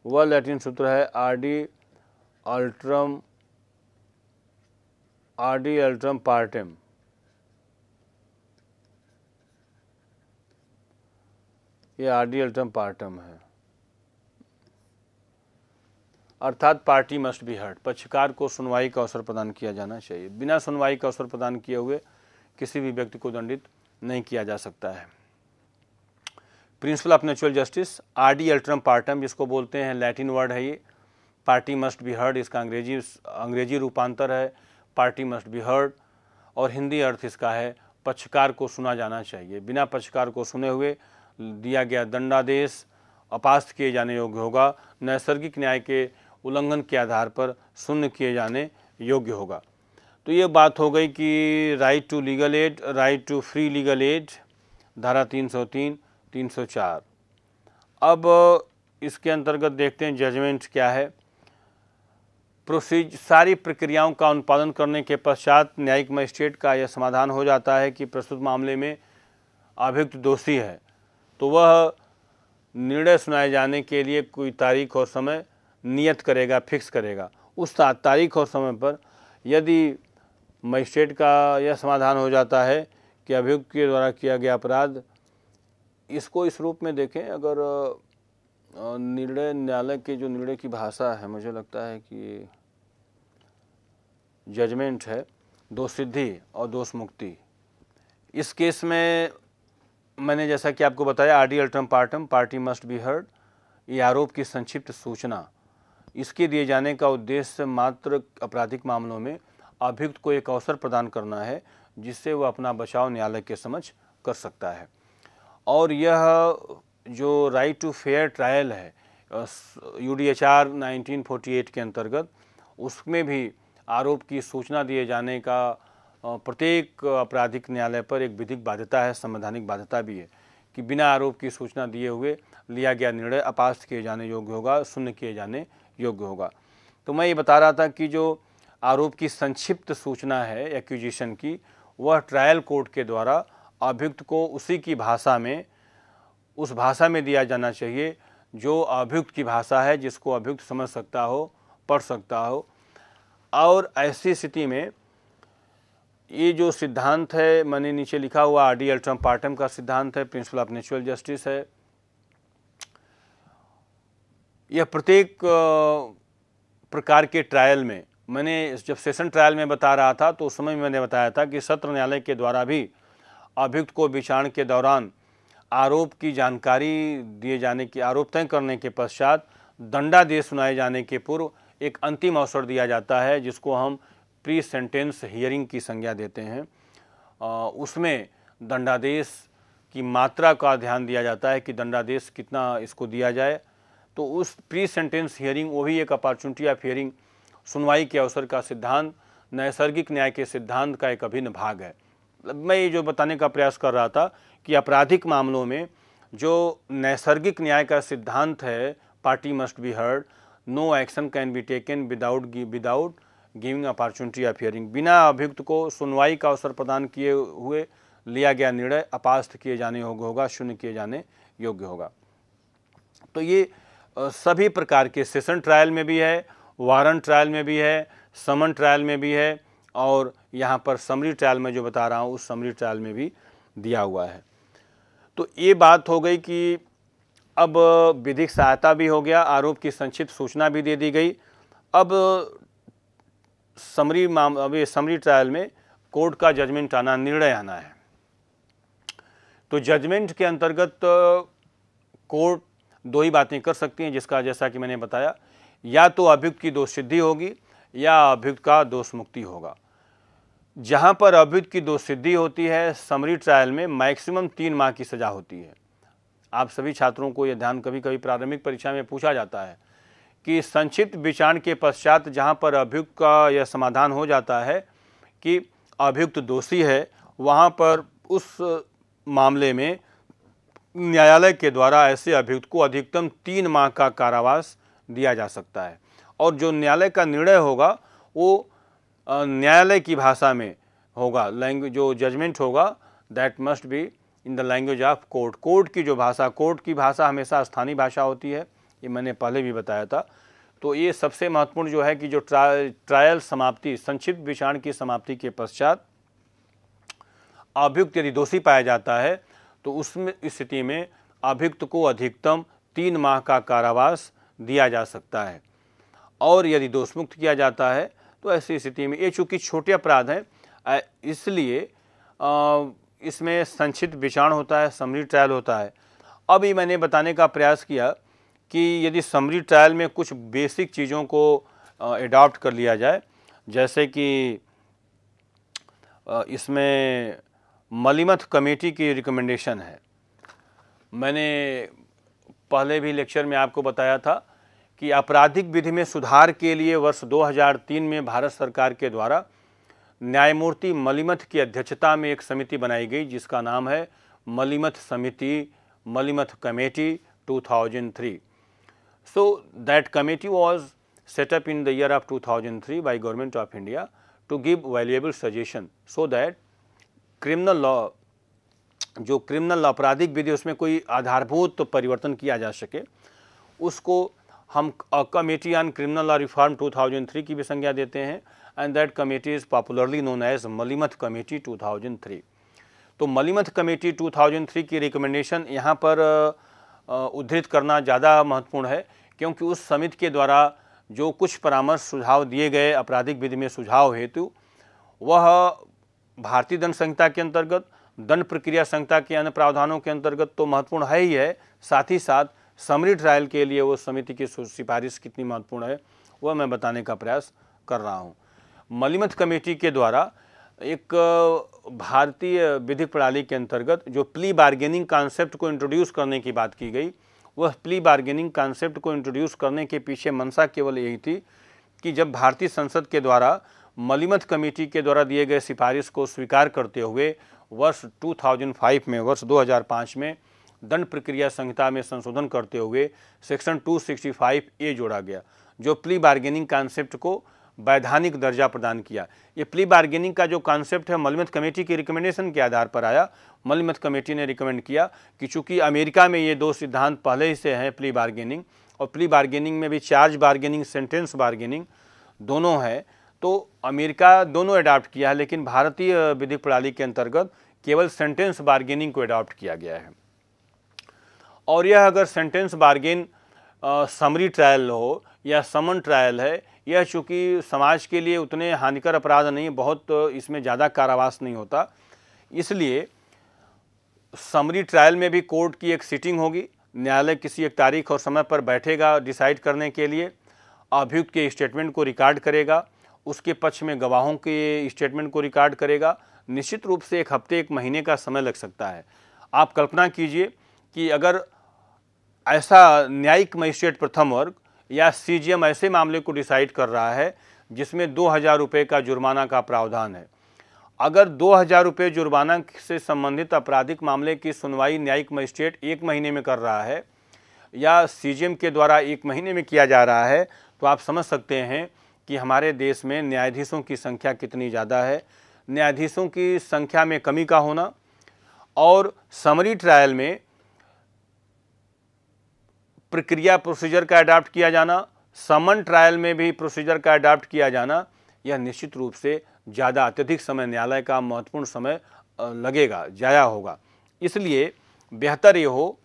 वह लैटिन सूत्र है आर डी अल्ट्रम आर डी अल्ट्रम पार्टम ये आर डी अल्ट्रम पार्टम है अर्थात पार्टी मस्ट बी हर्ट पक्षकार को सुनवाई का अवसर प्रदान किया जाना चाहिए बिना सुनवाई का अवसर प्रदान किए हुए किसी भी व्यक्ति को दंडित नहीं किया जा सकता है प्रिंसिपल ऑफ नेचुरल जस्टिस आर डी अल्ट्रम पार्टम जिसको बोलते हैं लैटिन वर्ड है ये पार्टी मस्ट बी हर्ड इसका अंग्रेजी अंग्रेजी रूपांतर है पार्टी मस्ट बी हर्ड और हिंदी अर्थ इसका है पक्षकार को सुना जाना चाहिए बिना पक्षकार को सुने हुए दिया गया दंडादेश अपास्त किए जाने योग्य होगा नैसर्गिक न्याय के उल्लंघन के आधार पर शून्य किए जाने योग्य होगा तो ये बात हो गई कि right to legal aid right to free legal aid धारा 303, 304। अब इसके अंतर्गत देखते हैं जजमेंट क्या है प्रोसीज सारी प्रक्रियाओं का अनुपालन करने के पश्चात न्यायिक मजिस्ट्रेट का यह समाधान हो जाता है कि प्रस्तुत मामले में अभियुक्त दोषी है तो वह निर्णय सुनाए जाने के लिए कोई तारीख और समय नियत करेगा फिक्स करेगा उस तारीख और समय पर यदि मजिस्ट्रेट का यह समाधान हो जाता है कि अभियुक्त के द्वारा किया गया अपराध इसको इस रूप में देखें अगर निर्णय न्यायालय के जो निर्णय की भाषा है मुझे लगता है कि जजमेंट है दो सिद्धि और दोष मुक्ति इस केस में मैंने जैसा कि आपको बताया आर डी अल्ट्रम पार्टम पार्टी मस्ट बी हर्ड ये आरोप की संक्षिप्त सूचना इसके दिए जाने का उद्देश्य मात्र आपराधिक मामलों में अभियुक्त को एक अवसर प्रदान करना है जिससे वह अपना बचाव न्यायालय के समझ कर सकता है और यह जो राइट टू फेयर ट्रायल है U D H R nineteen forty eight के अंतर्गत उसमें भी आरोप की सूचना दिए जाने का प्रत्येक आपराधिक न्यायालय पर एक विधिक बाध्यता है संवैधानिक बाध्यता भी है कि बिना आरोप की सूचना दिए हुए लिया गया निर्णय अपास्त किए जाने योग्य होगा शून्य किए जाने योग्य होगा तो मैं ये बता रहा था कि जो आरोप की संक्षिप्त सूचना है एक्यूजिशन की वह ट्रायल कोर्ट के द्वारा अभियुक्त को उसी की भाषा में उस भाषा में दिया जाना चाहिए जो अभियुक्त की भाषा है जिसको अभियुक्त समझ सकता हो पढ़ सकता हो और ऐसी स्थिति में ये जो सिद्धांत है मैंने नीचे लिखा हुआ आर डी अल्ट्रम पार्टम का सिद्धांत है प्रिंसिपल ऑफ नेचुरल जस्टिस है यह प्रत्येक प्रकार के ट्रायल में मैंने जब सेशन ट्रायल में बता रहा था तो उस समय मैंने बताया था कि सत्र न्यायालय के द्वारा भी अभियुक्त को विचारण के दौरान आरोप की जानकारी दिए जाने की आरोप तय करने के पश्चात दंडादेश सुनाए जाने के पूर्व एक अंतिम अवसर दिया जाता है जिसको हम प्री सेंटेंस हियरिंग की संज्ञा देते हैं उसमें दंडादेश की मात्रा का ध्यान दिया जाता है कि दंडादेश कितना इसको दिया जाए तो उस प्री सेंटेंस हियरिंग वो भी एक अपॉर्चुनिटी ऑफ हियरिंग सुनवाई के अवसर का सिद्धांत नैसर्गिक न्याय के सिद्धांत का एक अभिन्न भाग है मतलब मैं ये जो बताने का प्रयास कर रहा था कि आपराधिक मामलों में जो नैसर्गिक न्याय का सिद्धांत है party must be heard no action can be taken without without giving opportunity of hearing बिना अभियुक्त को सुनवाई का अवसर प्रदान किए हुए लिया गया निर्णय अपास्त किए जाने योग्य होगा शून्य किए जाने योग्य होगा तो ये सभी प्रकार के सेशन ट्रायल में भी है वारंट ट्रायल में भी है समन ट्रायल में भी है और यहाँ पर समरी ट्रायल में जो बता रहा हूँ उस समरी ट्रायल में भी दिया हुआ है तो ये बात हो गई कि अब विधिक सहायता भी हो गया आरोप की संक्षिप्त सूचना भी दे दी गई अब समरी माम अभी समरी ट्रायल में कोर्ट का जजमेंट आना निर्णय आना है तो जजमेंट के अंतर्गत कोर्ट दो ही बातें कर सकती हैं जिसका जैसा कि मैंने बताया या तो अभियुक्त की दोष सिद्धि होगी या अभियुक्त का दोष मुक्ति होगा जहाँ पर अभियुक्त की दोष सिद्धि होती है समरी ट्रायल में मैक्सिमम तीन माह की सज़ा होती है आप सभी छात्रों को यह ध्यान कभी कभी प्रारंभिक परीक्षा में पूछा जाता है कि संक्षिप्त विचारण के पश्चात जहाँ पर अभियुक्त का यह समाधान हो जाता है कि अभियुक्त दोषी है वहाँ पर उस मामले में न्यायालय के द्वारा ऐसे अभियुक्त को अधिकतम तीन माह का कारावास दिया जा सकता है और जो न्यायालय का निर्णय होगा वो न्यायालय की भाषा में होगा लैंग्वेज जो जजमेंट होगा that must be in the language of court court की जो भाषा कोर्ट की भाषा हमेशा स्थानीय भाषा होती है ये मैंने पहले भी बताया था तो ये सबसे महत्वपूर्ण जो है कि जो ट्रा, ट्रायल समाप्ति संक्षिप्त विचारण की समाप्ति के पश्चात अभियुक्त यदि दोषी पाया जाता है तो उसमें स्थिति में अभियुक्त को अधिकतम तीन माह का कारावास दिया जा सकता है और यदि दोष मुक्त किया जाता है तो ऐसी स्थिति में ये चूँकि छोटे अपराध हैं इसलिए इसमें संक्षिप्त विचारण होता है समरी ट्रायल होता है अभी मैंने बताने का प्रयास किया कि यदि समरी ट्रायल में कुछ बेसिक चीज़ों को एडॉप्ट कर लिया जाए जैसे कि इसमें मलिमत कमेटी की रिकमेंडेशन है मैंने पहले भी लेक्चर में आपको बताया था कि आपराधिक विधि में सुधार के लिए वर्ष 2003 में भारत सरकार के द्वारा न्यायमूर्ति मलिमथ की अध्यक्षता में एक समिति बनाई गई जिसका नाम है मलिमथ समिति Malimath committee 2003 so that committee was in the year of year thousand 2003 by government of India to give valuable suggestion so that criminal law जो क्रिमिनल आपराधिक विधि उसमें कोई आधारभूत तो परिवर्तन किया जा सके उसको हम committee on criminal law reform 2003 की भी संज्ञा देते हैं and that committee is popularly known as Malimath committee 2003 तो मलिमथ कमेटी 2003 की रिकमेंडेशन यहाँ पर उद्धृत करना ज़्यादा महत्वपूर्ण है क्योंकि उस समिति के द्वारा जो कुछ परामर्श सुझाव दिए गए आपराधिक विधि में सुझाव हेतु वह भारतीय दंड संहिता के अंतर्गत दंड प्रक्रिया संहिता के अन्य प्रावधानों के अंतर्गत तो महत्वपूर्ण है ही है साथ ही साथ समरी ट्रायल के लिए वो समिति की सिफारिश कितनी महत्वपूर्ण है वह मैं बताने का प्रयास कर रहा हूँ मलिमथ कमेटी के द्वारा एक भारतीय विधिक प्रणाली के अंतर्गत जो प्ली बार्गेनिंग कॉन्सेप्ट को इंट्रोड्यूस करने की बात की गई वह प्ली बार्गेनिंग कॉन्सेप्ट को इंट्रोड्यूस करने के पीछे मनसा केवल यही थी कि जब भारतीय संसद के द्वारा मलिमथ कमेटी के द्वारा दिए गए सिफारिश को स्वीकार करते हुए वर्ष 2005 में वर्ष 2005 में दंड प्रक्रिया संहिता में संशोधन करते हुए सेक्शन 265 ए जोड़ा गया जो प्ली बार्गेनिंग कॉन्सेप्ट को वैधानिक दर्जा प्रदान किया ये प्ली बार्गेनिंग का जो कॉन्सेप्ट है मलिमथ कमेटी की रिकमेंडेशन के आधार पर आया मलिमथ कमेटी ने रिकमेंड किया कि चूंकि अमेरिका में ये दो सिद्धांत पहले ही से हैं प्ली बार्गेनिंग और प्ली बार्गेनिंग में भी चार्ज बार्गेनिंग सेंटेंस बार्गेनिंग दोनों हैं तो अमेरिका दोनों अडॉप्ट किया है लेकिन भारतीय विधिक प्रणाली के अंतर्गत केवल सेंटेंस बार्गेनिंग को अडॉप्ट किया गया है और यह अगर सेंटेंस बार्गेन समरी ट्रायल हो या समन ट्रायल है यह चूँकि समाज के लिए उतने हानिकर अपराध नहीं बहुत इसमें ज़्यादा कारावास नहीं होता इसलिए समरी ट्रायल में भी कोर्ट की एक सीटिंग होगी न्यायालय किसी एक तारीख और समय पर बैठेगा डिसाइड करने के लिए अभियुक्त के स्टेटमेंट को रिकॉर्ड करेगा उसके पक्ष में गवाहों के स्टेटमेंट को रिकॉर्ड करेगा निश्चित रूप से एक हफ्ते एक महीने का समय लग सकता है आप कल्पना कीजिए कि अगर ऐसा न्यायिक मजिस्ट्रेट प्रथम वर्ग या सीजीएम ऐसे मामले को डिसाइड कर रहा है जिसमें दो हज़ार रुपये का जुर्माना का प्रावधान है अगर दो हज़ार रुपये जुर्माना से संबंधित आपराधिक मामले की सुनवाई न्यायिक मजिस्ट्रेट एक महीने में कर रहा है या सीजीएम के द्वारा एक महीने में किया जा रहा है तो आप समझ सकते हैं कि हमारे देश में न्यायाधीशों की संख्या कितनी ज़्यादा है न्यायाधीशों की संख्या में कमी का होना और समरी ट्रायल में प्रक्रिया प्रोसीजर का अडाप्ट किया जाना समन ट्रायल में भी प्रोसीजर का अडाप्ट किया जाना यह निश्चित रूप से ज़्यादा अत्यधिक समय न्यायालय का महत्वपूर्ण समय लगेगा जाया होगा इसलिए बेहतर ये हो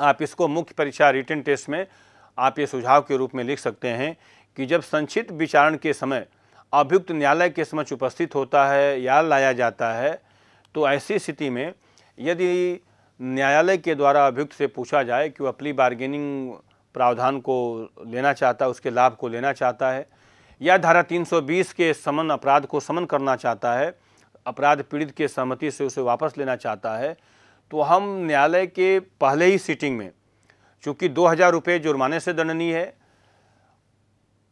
आप इसको मुख्य परीक्षा रिटर्न टेस्ट में आप ये सुझाव के रूप में लिख सकते हैं कि जब संक्षिप्त विचारण के समय अभियुक्त न्यायालय के समक्ष उपस्थित होता है या लाया जाता है तो ऐसी स्थिति में यदि न्यायालय के द्वारा अभियुक्त से पूछा जाए कि वह अपनी बार्गेनिंग प्रावधान को लेना चाहता है उसके लाभ को लेना चाहता है या धारा 320 के समन अपराध को समन करना चाहता है अपराध पीड़ित के सहमति से उसे वापस लेना चाहता है तो हम न्यायालय के पहले ही सीटिंग में चूँकि दो हज़ार रुपये जुर्माने से दंडनीय है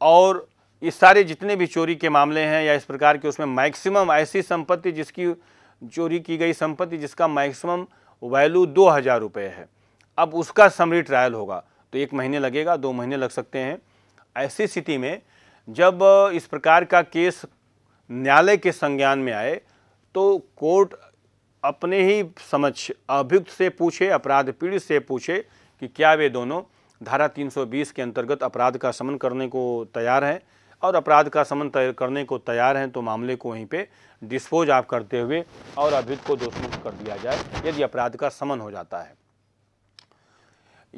और ये सारे जितने भी चोरी के मामले हैं या इस प्रकार के उसमें मैक्सिमम ऐसी संपत्ति जिसकी चोरी की गई संपत्ति जिसका मैक्सिमम वैल्यू दो हज़ार रुपये है अब उसका समरी ट्रायल होगा तो एक महीने लगेगा दो महीने लग सकते हैं ऐसी स्थिति में जब इस प्रकार का केस न्यायालय के संज्ञान में आए तो कोर्ट अपने ही समझ अभियुक्त से पूछे अपराध पीड़ित से पूछे कि क्या वे दोनों धारा 320 के अंतर्गत अपराध का समन करने को तैयार है और अपराध का समन करने को तैयार हैं तो मामले को वहीं पे डिस्पोज आप करते हुए और अभियुक्त को दोषमुक्त कर दिया जाए यदि अपराध का समन हो जाता है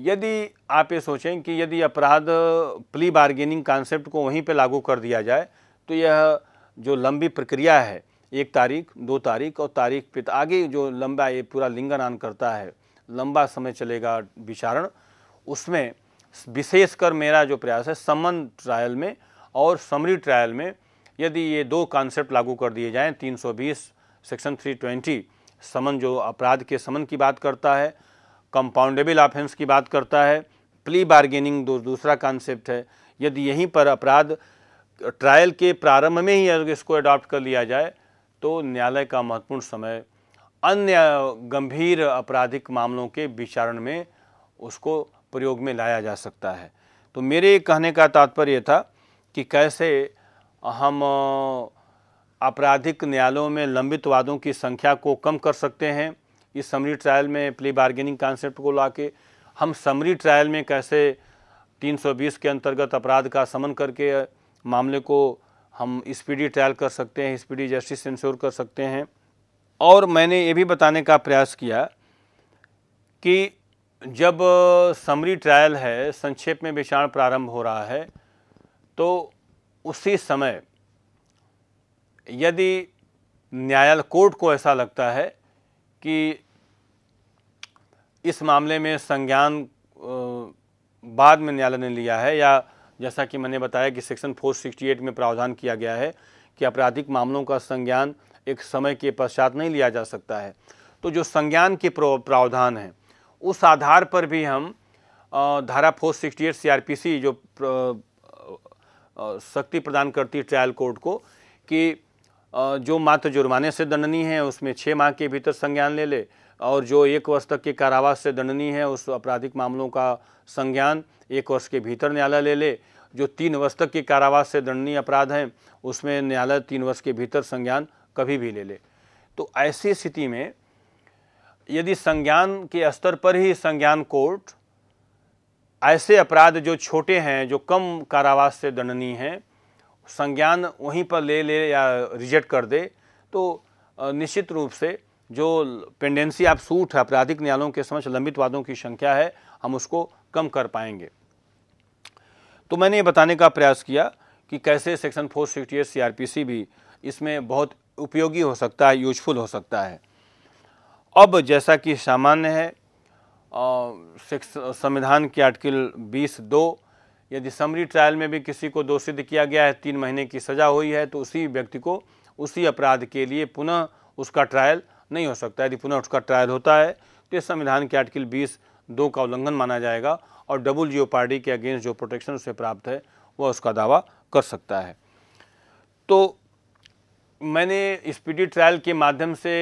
यदि आप ये सोचें कि यदि अपराध प्ली बार्गेनिंग कॉन्सेप्ट को वहीं पे लागू कर दिया जाए तो यह जो लंबी प्रक्रिया है एक तारीख दो तारीख और तारीख पे आगे जो लंबा ये पूरा लिंगन आन करता है लंबा समय चलेगा विचारण उसमें विशेषकर मेरा जो प्रयास है समन ट्रायल में और समरी ट्रायल में यदि ये दो कॉन्सेप्ट लागू कर दिए जाएं 320 सेक्शन 320 समन जो अपराध के समन की बात करता है कंपाउंडेबल ऑफेंस की बात करता है प्ली बार्गेनिंग दो दूसरा कॉन्सेप्ट है यदि यहीं पर अपराध ट्रायल के प्रारंभ में ही अगर इसको अडॉप्ट कर लिया जाए तो न्यायालय का महत्वपूर्ण समय अन्य गंभीर आपराधिक मामलों के विचारण में उसको प्रयोग में लाया जा सकता है तो मेरे कहने का तात्पर्य था कि कैसे हम आपराधिक न्यायालयों में लंबित वादों की संख्या को कम कर सकते हैं इस समरी ट्रायल में प्ली बार्गेनिंग कॉन्सेप्ट को लाके हम समरी ट्रायल में कैसे 320 के अंतर्गत अपराध का समन करके मामले को हम स्पीडी ट्रायल कर सकते हैं स्पीडी जस्टिस इंश्योर कर सकते हैं और मैंने ये भी बताने का प्रयास किया कि जब समरी ट्रायल है संक्षेप में विचारण प्रारंभ हो रहा है तो उसी समय यदि न्यायालय कोर्ट को ऐसा लगता है कि इस मामले में संज्ञान बाद में न्यायालय ने लिया है या जैसा कि मैंने बताया कि सेक्शन 468 में प्रावधान किया गया है कि आपराधिक मामलों का संज्ञान एक समय के पश्चात नहीं लिया जा सकता है तो जो संज्ञान के प्रावधान हैं उस आधार पर भी हम धारा फोर सिक्सटी एट सी जो शक्ति प्रदान करती है ट्रायल कोर्ट को कि जो मात्र जुर्माने से दंडनीय है उसमें छः माह के भीतर संज्ञान ले ले और जो एक वर्ष तक के कारावास से दंडनीय है उस आपराधिक मामलों का संज्ञान एक वर्ष के भीतर न्यायालय ले ले जो तीन वर्ष तक के कारावास से दंडनीय अपराध हैं उसमें न्यायालय तीन वर्ष के भीतर संज्ञान कभी भी ले ले तो ऐसी स्थिति में यदि संज्ञान के स्तर पर ही संज्ञान कोर्ट ऐसे अपराध जो छोटे हैं जो कम कारावास से दंडनीय हैं संज्ञान वहीं पर ले ले या रिजेक्ट कर दे तो निश्चित रूप से जो पेंडेंसी आप सूट है आपराधिक न्यायालयों के समक्ष लंबित वादों की संख्या है हम उसको कम कर पाएंगे तो मैंने ये बताने का प्रयास किया कि कैसे section four sixty eight C भी इसमें बहुत उपयोगी हो सकता है यूजफुल हो सकता है अब जैसा कि सामान्य है संविधान के आर्टिकल बीस दो यदि समरी ट्रायल में भी किसी को दोषी किया गया है तीन महीने की सज़ा हुई है तो उसी व्यक्ति को उसी अपराध के लिए पुनः उसका ट्रायल नहीं हो सकता यदि पुनः उसका ट्रायल होता है तो इस संविधान के आर्टिकल बीस दो का उल्लंघन माना जाएगा और डबल जियो पार्टी के अगेंस्ट जो प्रोटेक्शन उसे प्राप्त है वह उसका दावा कर सकता है तो मैंने स्पीडी ट्रायल के माध्यम से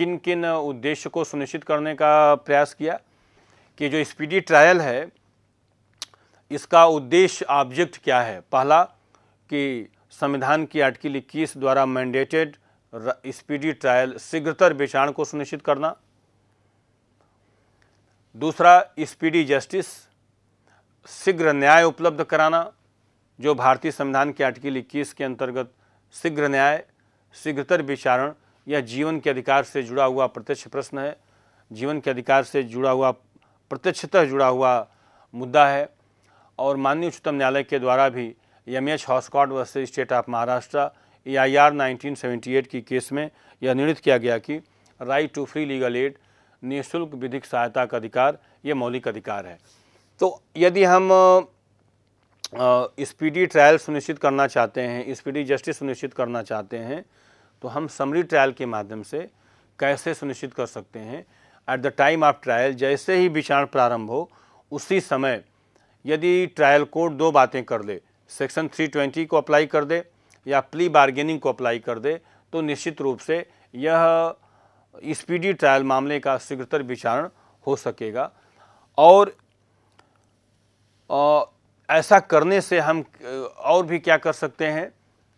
किन किन उद्देश्य को सुनिश्चित करने का प्रयास किया कि जो स्पीडी ट्रायल है इसका उद्देश्य ऑब्जेक्ट क्या है पहला कि संविधान की आर्टिकल इक्कीस द्वारा मैंडेटेड स्पीडी ट्रायल शीघ्रतर विचारण को सुनिश्चित करना दूसरा स्पीडी जस्टिस शीघ्र न्याय उपलब्ध कराना जो भारतीय संविधान की आर्टिकल इक्कीस के अंतर्गत शीघ्र न्याय शीघ्रतर विचारण यह जीवन के अधिकार से जुड़ा हुआ प्रत्यक्ष प्रश्न है जीवन के अधिकार से जुड़ा हुआ प्रत्यक्षतः जुड़ा हुआ मुद्दा है और माननीय उच्चतम न्यायालय के द्वारा भी M H Hoskot versus state of Maharashtra A I R nineteen की केस में यह निर्णित किया गया कि right to free legal aid निःशुल्क विधिक सहायता का अधिकार ये मौलिक अधिकार है तो यदि हम स्पीडी ट्रायल सुनिश्चित करना चाहते हैं स्पीडी जस्टिस सुनिश्चित करना चाहते हैं तो हम समरी ट्रायल के माध्यम से कैसे सुनिश्चित कर सकते हैं at the time of trial जैसे ही विचारण प्रारंभ हो उसी समय यदि ट्रायल कोर्ट दो बातें कर दे सेक्शन 320 को अप्लाई कर दे या प्ली बार्गेनिंग को अप्लाई कर दे तो निश्चित रूप से यह स्पीडी ट्रायल मामले का शीघ्रतर विचारण हो सकेगा और आ, ऐसा करने से हम और भी क्या कर सकते हैं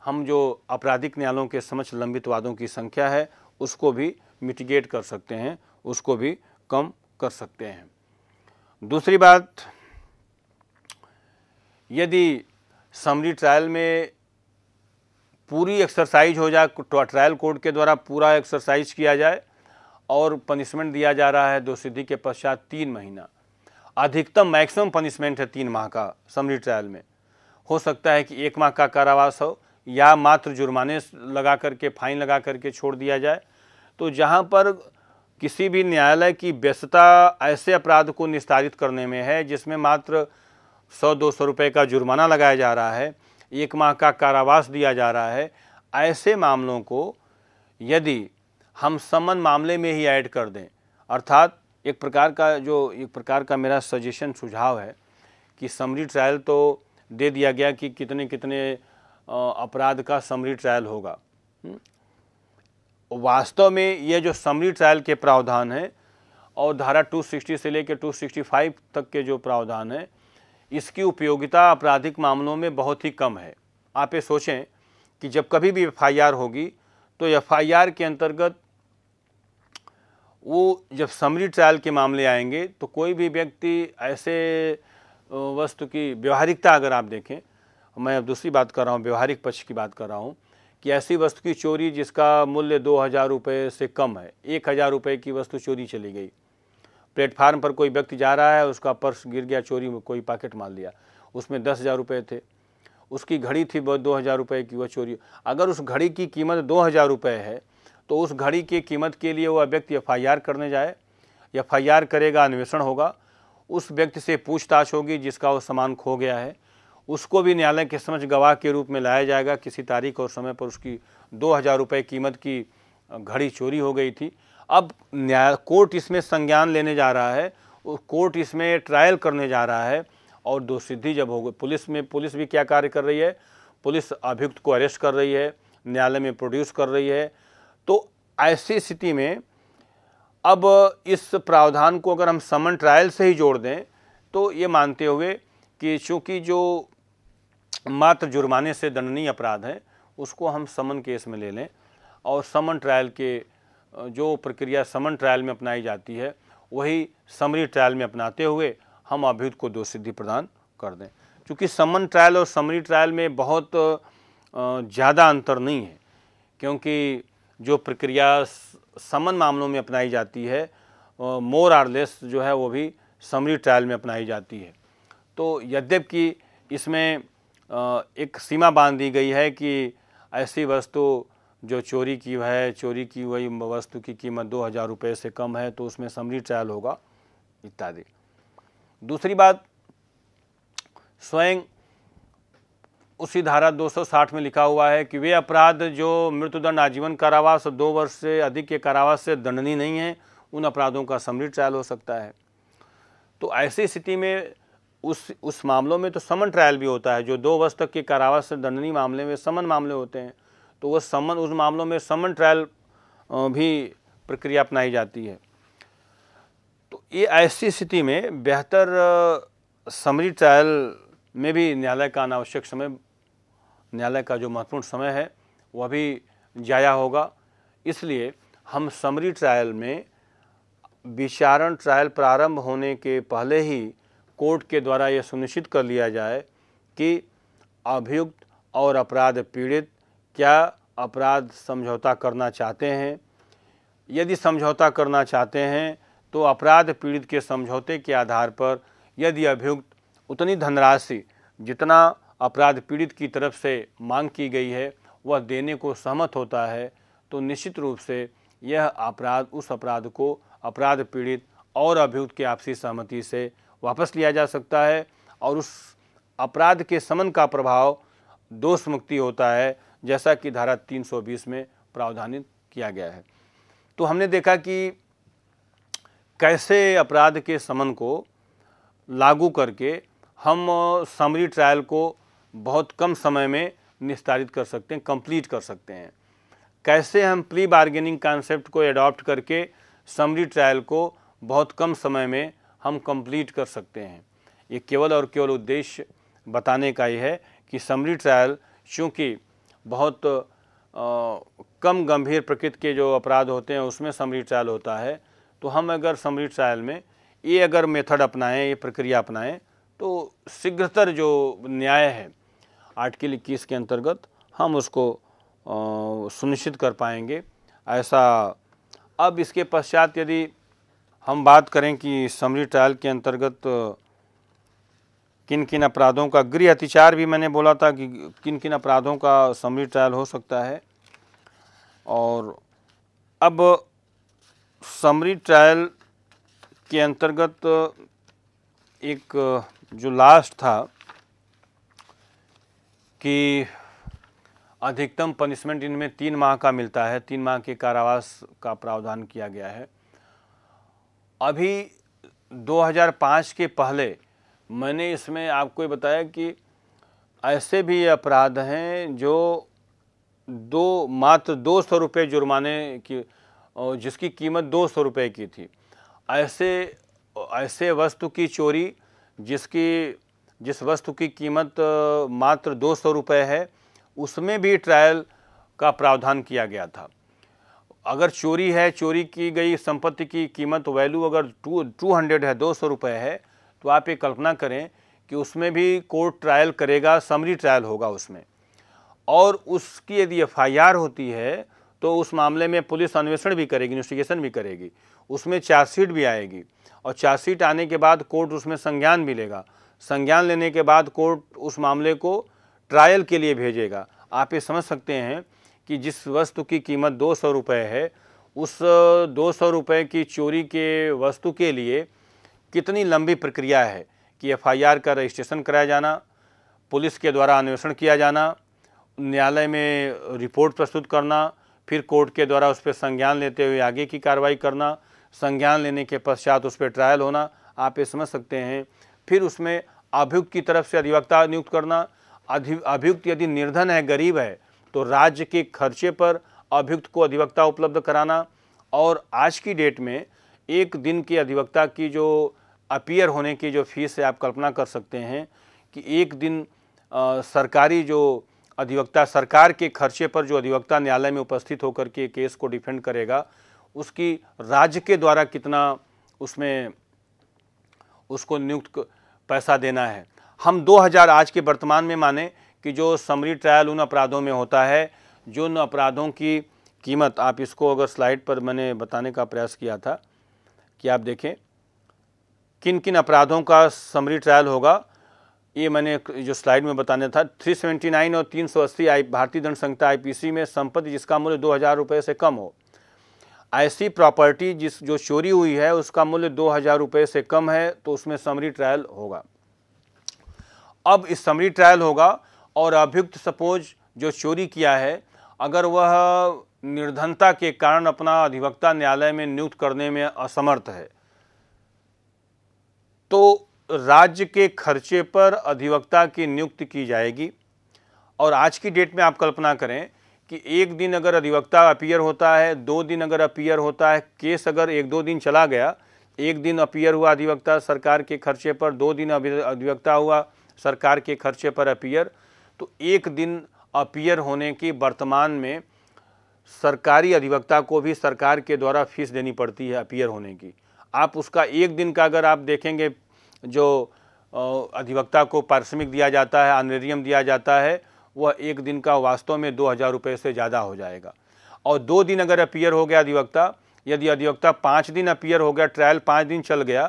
हम जो आपराधिक न्यायालयों के समक्ष लंबित वादों की संख्या है उसको भी मिटिगेट कर सकते हैं उसको भी कम कर सकते हैं दूसरी बात यदि समरी ट्रायल में पूरी एक्सरसाइज हो जाए ट्रायल कोर्ट के द्वारा पूरा एक्सरसाइज किया जाए और पनिशमेंट दिया जा रहा है दो सिद्धि के पश्चात तीन महीना अधिकतम मैक्सिमम पनिशमेंट है तीन माह का समरी ट्रायल में हो सकता है कि एक माह का कारावास हो या मात्र जुर्माने लगा करके फाइन लगा करके छोड़ दिया जाए तो जहाँ पर किसी भी न्यायालय की व्यस्तता ऐसे अपराध को निस्तारित करने में है जिसमें मात्र सौ दो सौ रुपये का जुर्माना लगाया जा रहा है एक माह का कारावास दिया जा रहा है ऐसे मामलों को यदि हम समन मामले में ही ऐड कर दें अर्थात एक प्रकार का जो एक प्रकार का मेरा सजेशन सुझाव है कि समरी ट्रायल तो दे दिया गया कि कितने कितने अपराध का समरी ट्रायल होगा हम्म। वास्तव में यह जो समरी ट्रायल के प्रावधान है और धारा 260 से लेकर 265 तक के जो प्रावधान है इसकी उपयोगिता आपराधिक मामलों में बहुत ही कम है आप ये सोचें कि जब कभी भी एफ होगी तो एफ के अंतर्गत वो जब समरी ट्रायल के मामले आएंगे तो कोई भी व्यक्ति ऐसे वस्तु की व्यवहारिकता अगर आप देखें मैं अब दूसरी बात कर रहा हूँ व्यवहारिक पक्ष की बात कर रहा हूँ कि ऐसी वस्तु की चोरी जिसका मूल्य दो हज़ार रुपये से कम है एक हज़ार रुपये की वस्तु चोरी चली गई प्लेटफार्म पर कोई व्यक्ति जा रहा है उसका पर्स गिर गया चोरी में कोई पैकेट मार लिया उसमें दस हज़ार रुपये थे उसकी घड़ी थी वह दो हज़ार रुपये की वह चोरी अगर उस घड़ी की कीमत दो हज़ार रुपये है तो उस घड़ी की कीमत के लिए वह व्यक्ति एफ करने जाए एफ करेगा अन्वेषण होगा उस व्यक्ति से पूछताछ होगी जिसका वो सामान खो गया है उसको भी न्यायालय के समझ गवाह के रूप में लाया जाएगा किसी तारीख और समय पर उसकी दो हज़ार रुपये कीमत की घड़ी चोरी हो गई थी अब न्याय कोर्ट इसमें संज्ञान लेने जा रहा है कोर्ट इसमें ट्रायल करने जा रहा है और दो सिद्धि जब हो गई पुलिस में पुलिस भी क्या कार्य कर रही है पुलिस अभियुक्त को अरेस्ट कर रही है न्यायालय में प्रोड्यूस कर रही है तो ऐसी स्थिति में अब इस प्रावधान को अगर हम समन ट्रायल से ही जोड़ दें तो ये मानते हुए कि चूँकि जो मात्र जुर्माने से दंडनीय अपराध है उसको हम समन केस में ले लें और समन ट्रायल के जो प्रक्रिया समन ट्रायल में अपनाई जाती है वही समरी ट्रायल में अपनाते हुए हम अभियुक्त को दो सिद्धि प्रदान कर दें क्योंकि समन ट्रायल और समरी ट्रायल में बहुत ज़्यादा अंतर नहीं है क्योंकि जो प्रक्रिया समन मामलों में अपनाई जाती है मोर आर लेस जो है वो भी समरी ट्रायल में अपनाई जाती है तो यद्यप कि इसमें एक सीमा बांध दी गई है कि ऐसी वस्तु जो चोरी की है चोरी की हुई वस्तु की कीमत दो हज़ार रुपये से कम है तो उसमें समरी ट्रायल होगा इत्यादि दूसरी बात स्वयं उसी धारा 260 में लिखा हुआ है कि वे अपराध जो मृत्युदंड आजीवन कारावास और दो वर्ष से अधिक के कारावास से दंडनीय नहीं है उन अपराधों का समरी ट्रायल हो सकता है तो ऐसी स्थिति में उस उस मामलों में तो समन ट्रायल भी होता है जो दो वर्ष तक के कारावास से दंडनीय मामले में समन मामले होते हैं तो वह समन उस मामलों में समन ट्रायल भी प्रक्रिया अपनाई जाती है तो ये ऐसी स्थिति में बेहतर समरी ट्रायल में भी न्यायालय का अनावश्यक समय न्यायालय का जो महत्वपूर्ण समय है वह भी जाया होगा इसलिए हम समरी ट्रायल में विचारण ट्रायल प्रारंभ होने के पहले ही कोर्ट के द्वारा यह सुनिश्चित कर लिया जाए कि अभियुक्त और अपराध पीड़ित क्या अपराध समझौता करना चाहते हैं यदि समझौता करना चाहते हैं तो अपराध पीड़ित के समझौते के आधार पर यदि अभियुक्त उतनी धनराशि जितना अपराध पीड़ित की तरफ से मांग की गई है वह देने को सहमत होता है तो निश्चित रूप से यह अपराध उस अपराध को अपराध पीड़ित और अभियुक्त की आपसी सहमति से वापस लिया जा सकता है और उस अपराध के समन का प्रभाव दोष मुक्ति होता है जैसा कि धारा 320 में प्रावधानित किया गया है तो हमने देखा कि कैसे अपराध के समन को लागू करके हम समरी ट्रायल को बहुत कम समय में निस्तारित कर सकते हैं कंप्लीट कर सकते हैं कैसे हम प्री बार्गेनिंग कॉन्सेप्ट को एडॉप्ट करके समरी ट्रायल को बहुत कम समय में हम कंप्लीट कर सकते हैं ये केवल और केवल उद्देश्य बताने का ही है कि समरी ट्रायल चूँकि बहुत आ, कम गंभीर प्रकृति के जो अपराध होते हैं उसमें समरी ट्रायल होता है तो हम अगर समरी ट्रायल में ये अगर मेथड अपनाएं ये प्रक्रिया अपनाएं तो शीघ्रतर जो न्याय है आर्टिकल इक्कीस के अंतर्गत हम उसको आ, सुनिश्चित कर पाएंगे ऐसा अब इसके पश्चात यदि हम बात करें कि समरी ट्रायल के अंतर्गत किन किन अपराधों का गृह अतिचार भी मैंने बोला था कि किन किन अपराधों का समरी ट्रायल हो सकता है और अब समरी ट्रायल के अंतर्गत एक जो लास्ट था कि अधिकतम पनिशमेंट इनमें तीन माह का मिलता है तीन माह के कारावास का प्रावधान किया गया है अभी 2005 के पहले मैंने इसमें आपको ये बताया कि ऐसे भी अपराध हैं जो दो मात्र दो सौ रुपये जुर्माने की जिसकी कीमत दो सौ रुपये की थी ऐसे ऐसे वस्तु की चोरी जिसकी जिस वस्तु की कीमत मात्र दो सौ रुपये है उसमें भी ट्रायल का प्रावधान किया गया था अगर चोरी है चोरी की गई संपत्ति की कीमत वैल्यू अगर टू टू हंड्रेड है दो सौ रुपये है तो आप ये कल्पना करें कि उसमें भी कोर्ट ट्रायल करेगा समरी ट्रायल होगा उसमें और उसकी यदि एफ होती है तो उस मामले में पुलिस अन्वेषण भी करेगी इन्वेस्टिगेशन भी करेगी उसमें चार्जशीट भी आएगी और चार्जशीट आने के बाद कोर्ट उसमें संज्ञान भी लेगा संज्ञान लेने के बाद कोर्ट उस मामले को ट्रायल के लिए भेजेगा आप ये समझ सकते हैं कि जिस वस्तु की कीमत दो सौ रुपये है उस दो सौ रुपये की चोरी के वस्तु के लिए कितनी लंबी प्रक्रिया है कि एफआईआर का रजिस्ट्रेशन कराया जाना पुलिस के द्वारा अन्वेषण किया जाना न्यायालय में रिपोर्ट प्रस्तुत करना फिर कोर्ट के द्वारा उस पर संज्ञान लेते हुए आगे की कार्रवाई करना संज्ञान लेने के पश्चात उस पर ट्रायल होना आप ये समझ सकते हैं फिर उसमें अभियुक्त की तरफ से अधिवक्ता नियुक्त करना अधि अभियुक्त यदि निर्धन है गरीब है तो राज्य के खर्चे पर अभियुक्त को अधिवक्ता उपलब्ध कराना और आज की डेट में एक दिन के अधिवक्ता की जो अपीयर होने की जो फीस है आप कल्पना कर सकते हैं कि एक दिन आ, सरकारी जो अधिवक्ता सरकार के खर्चे पर जो अधिवक्ता न्यायालय में उपस्थित होकर के केस को डिफेंड करेगा उसकी राज्य के द्वारा कितना उसमें उसको नियुक्त पैसा देना है हम 2000 आज के वर्तमान में माने कि जो समरी ट्रायल उन अपराधों में होता है जो उन अपराधों की कीमत आप इसको अगर स्लाइड पर मैंने बताने का प्रयास किया था कि आप देखें किन किन अपराधों का समरी ट्रायल होगा ये मैंने जो स्लाइड में बताने था 379 और 380 आई भारतीय दंड संहिता आईपीसी में संपत्ति जिसका मूल्य दो हज़ार रुपये से कम हो ऐसी प्रॉपर्टी जिस जो चोरी हुई है उसका मूल्य दो हज़ार रुपये से कम है तो उसमें समरी ट्रायल होगा अब इस समरी ट्रायल होगा और अभियुक्त सपोज जो चोरी किया है अगर वह निर्धनता के कारण अपना अधिवक्ता न्यायालय में नियुक्त करने में असमर्थ है तो राज्य के खर्चे पर अधिवक्ता की नियुक्ति की जाएगी और आज की डेट में आप कल्पना करें कि एक दिन अगर अधिवक्ता अपीयर होता है दो दिन अगर अपीयर होता है केस अगर एक दो दिन चला गया एक दिन अपीयर हुआ अधिवक्ता सरकार के खर्चे पर दो दिन अधिवक्ता हुआ सरकार के खर्चे पर अपीयर तो एक दिन अपीयर होने की वर्तमान में सरकारी अधिवक्ता को भी सरकार के द्वारा फीस देनी पड़ती है अपियर होने की आप उसका एक दिन का अगर आप देखेंगे जो अधिवक्ता को पारिश्रमिक दिया जाता है ऑनरेरियम दिया जाता है वह एक दिन का वास्तव में दो हज़ार रुपये से ज़्यादा हो जाएगा और दो दिन अगर अपियर हो गया अधिवक्ता यदि अधिवक्ता पाँच दिन अपियर हो गया ट्रायल पाँच दिन चल गया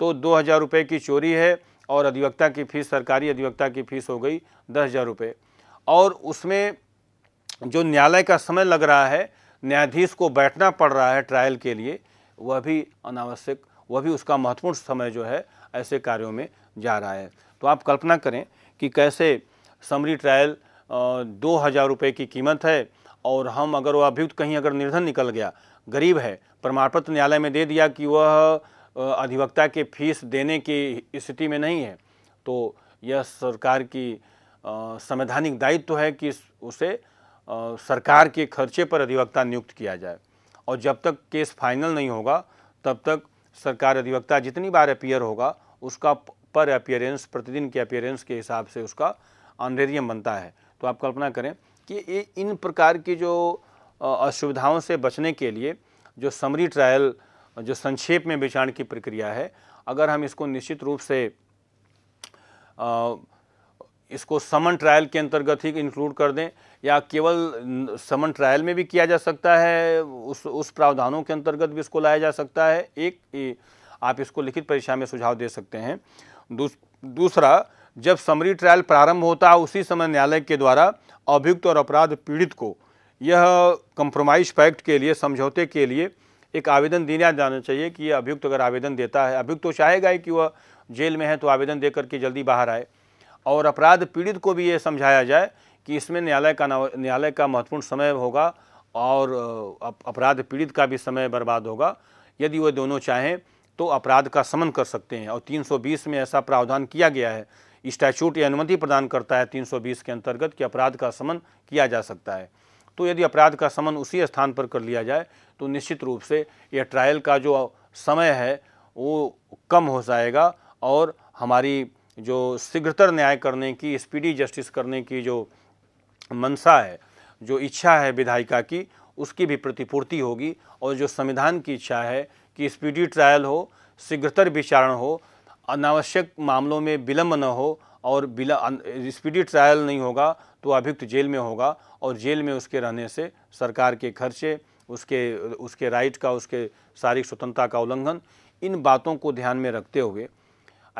तो दो हज़ार रुपये की चोरी है और अधिवक्ता की फ़ीस सरकारी अधिवक्ता की फ़ीस हो गई दस हज़ार रुपये और उसमें जो न्यायालय का समय लग रहा है न्यायाधीश को बैठना पड़ रहा है ट्रायल के लिए वह भी अनावश्यक वह भी उसका महत्वपूर्ण समय जो है ऐसे कार्यों में जा रहा है तो आप कल्पना करें कि कैसे समरी ट्रायल दो हज़ार रुपये की कीमत है और हम अगर वह अभियुक्त कहीं अगर निर्धन निकल गया गरीब है प्रमाणपत्र न्यायालय में दे दिया कि वह अधिवक्ता के फीस देने की स्थिति में नहीं है तो यह सरकार की संवैधानिक दायित्व तो है कि उसे सरकार के खर्चे पर अधिवक्ता नियुक्त किया जाए और जब तक केस फाइनल नहीं होगा तब तक सरकार अधिवक्ता जितनी बार अपियर होगा उसका पर अपियरेंस प्रतिदिन के अपियरेंस के हिसाब से उसका ऑनरेरियम बनता है तो आप कल्पना करें कि इन प्रकार की जो असुविधाओं से बचने के लिए जो समरी ट्रायल जो संक्षेप में विचारण की प्रक्रिया है अगर हम इसको निश्चित रूप से आ, इसको समन ट्रायल के अंतर्गत ही इंक्लूड कर दें या केवल समन ट्रायल में भी किया जा सकता है उस उस प्रावधानों के अंतर्गत भी इसको लाया जा सकता है एक ए, आप इसको लिखित परीक्षा में सुझाव दे सकते हैं दूस, दूसरा जब समरी ट्रायल प्रारंभ होता है उसी समय न्यायालय के द्वारा अभियुक्त और अपराध पीड़ित को यह कंप्रोमाइज पैक्ट के लिए समझौते के लिए एक आवेदन दिया जाना चाहिए कि यह अभियुक्त अगर आवेदन देता है अभियुक्त तो चाहेगा ही कि वह जेल में है तो आवेदन दे करके जल्दी बाहर आए और अपराध पीड़ित को भी ये समझाया जाए कि इसमें न्यायालय का न्यायालय का महत्वपूर्ण समय होगा और अपराध पीड़ित का भी समय बर्बाद होगा यदि वह दोनों चाहें तो अपराध का समन कर सकते हैं और 320 में ऐसा प्रावधान किया गया है स्टैचूट ये अनुमति प्रदान करता है 320 के अंतर्गत कि अपराध का समन किया जा सकता है तो यदि अपराध का समन उसी स्थान पर कर लिया जाए तो निश्चित रूप से यह ट्रायल का जो समय है वो कम हो जाएगा और हमारी जो शीघ्रतर न्याय करने की स्पीडी जस्टिस करने की जो मनसा है जो इच्छा है विधायिका की उसकी भी प्रतिपूर्ति होगी और जो संविधान की इच्छा है कि स्पीडी ट्रायल हो शीघ्रतर विचारण हो अनावश्यक मामलों में विलम्ब न हो और बिला स्पीडी अं, ट्रायल नहीं होगा तो अभियुक्त जेल में होगा और जेल में उसके रहने से सरकार के खर्चे उसके उसके राइट का उसके शारीरिक स्वतंत्रता का उल्लंघन इन बातों को ध्यान में रखते हुए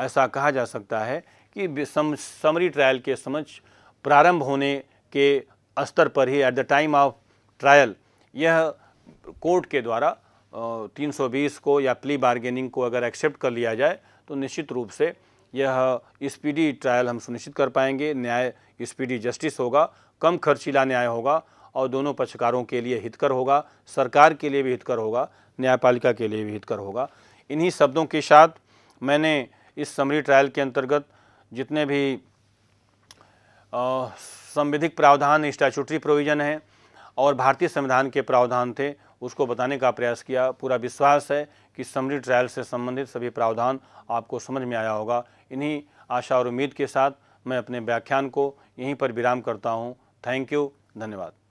ऐसा कहा जा सकता है कि सम समरी ट्रायल के समझ प्रारंभ होने के स्तर पर ही at the time of trial यह कोर्ट के द्वारा 320 को या प्ली बार्गेनिंग को अगर एक्सेप्ट कर लिया जाए तो निश्चित रूप से यह स्पीडी ट्रायल हम सुनिश्चित कर पाएंगे न्याय स्पीडी जस्टिस होगा कम खर्चीला न्याय होगा और दोनों पक्षकारों के लिए हितकर होगा सरकार के लिए भी हितकर होगा न्यायपालिका के लिए भी हितकर होगा इन्हीं शब्दों के साथ मैंने इस समरी ट्रायल के अंतर्गत जितने भी संविधिक प्रावधान स्टैचुटरी प्रोविज़न है और भारतीय संविधान के प्रावधान थे उसको बताने का प्रयास किया पूरा विश्वास है कि समरी ट्रायल से संबंधित सभी प्रावधान आपको समझ में आया होगा इन्हीं आशा और उम्मीद के साथ मैं अपने व्याख्यान को यहीं पर विराम करता हूँ थैंक यू धन्यवाद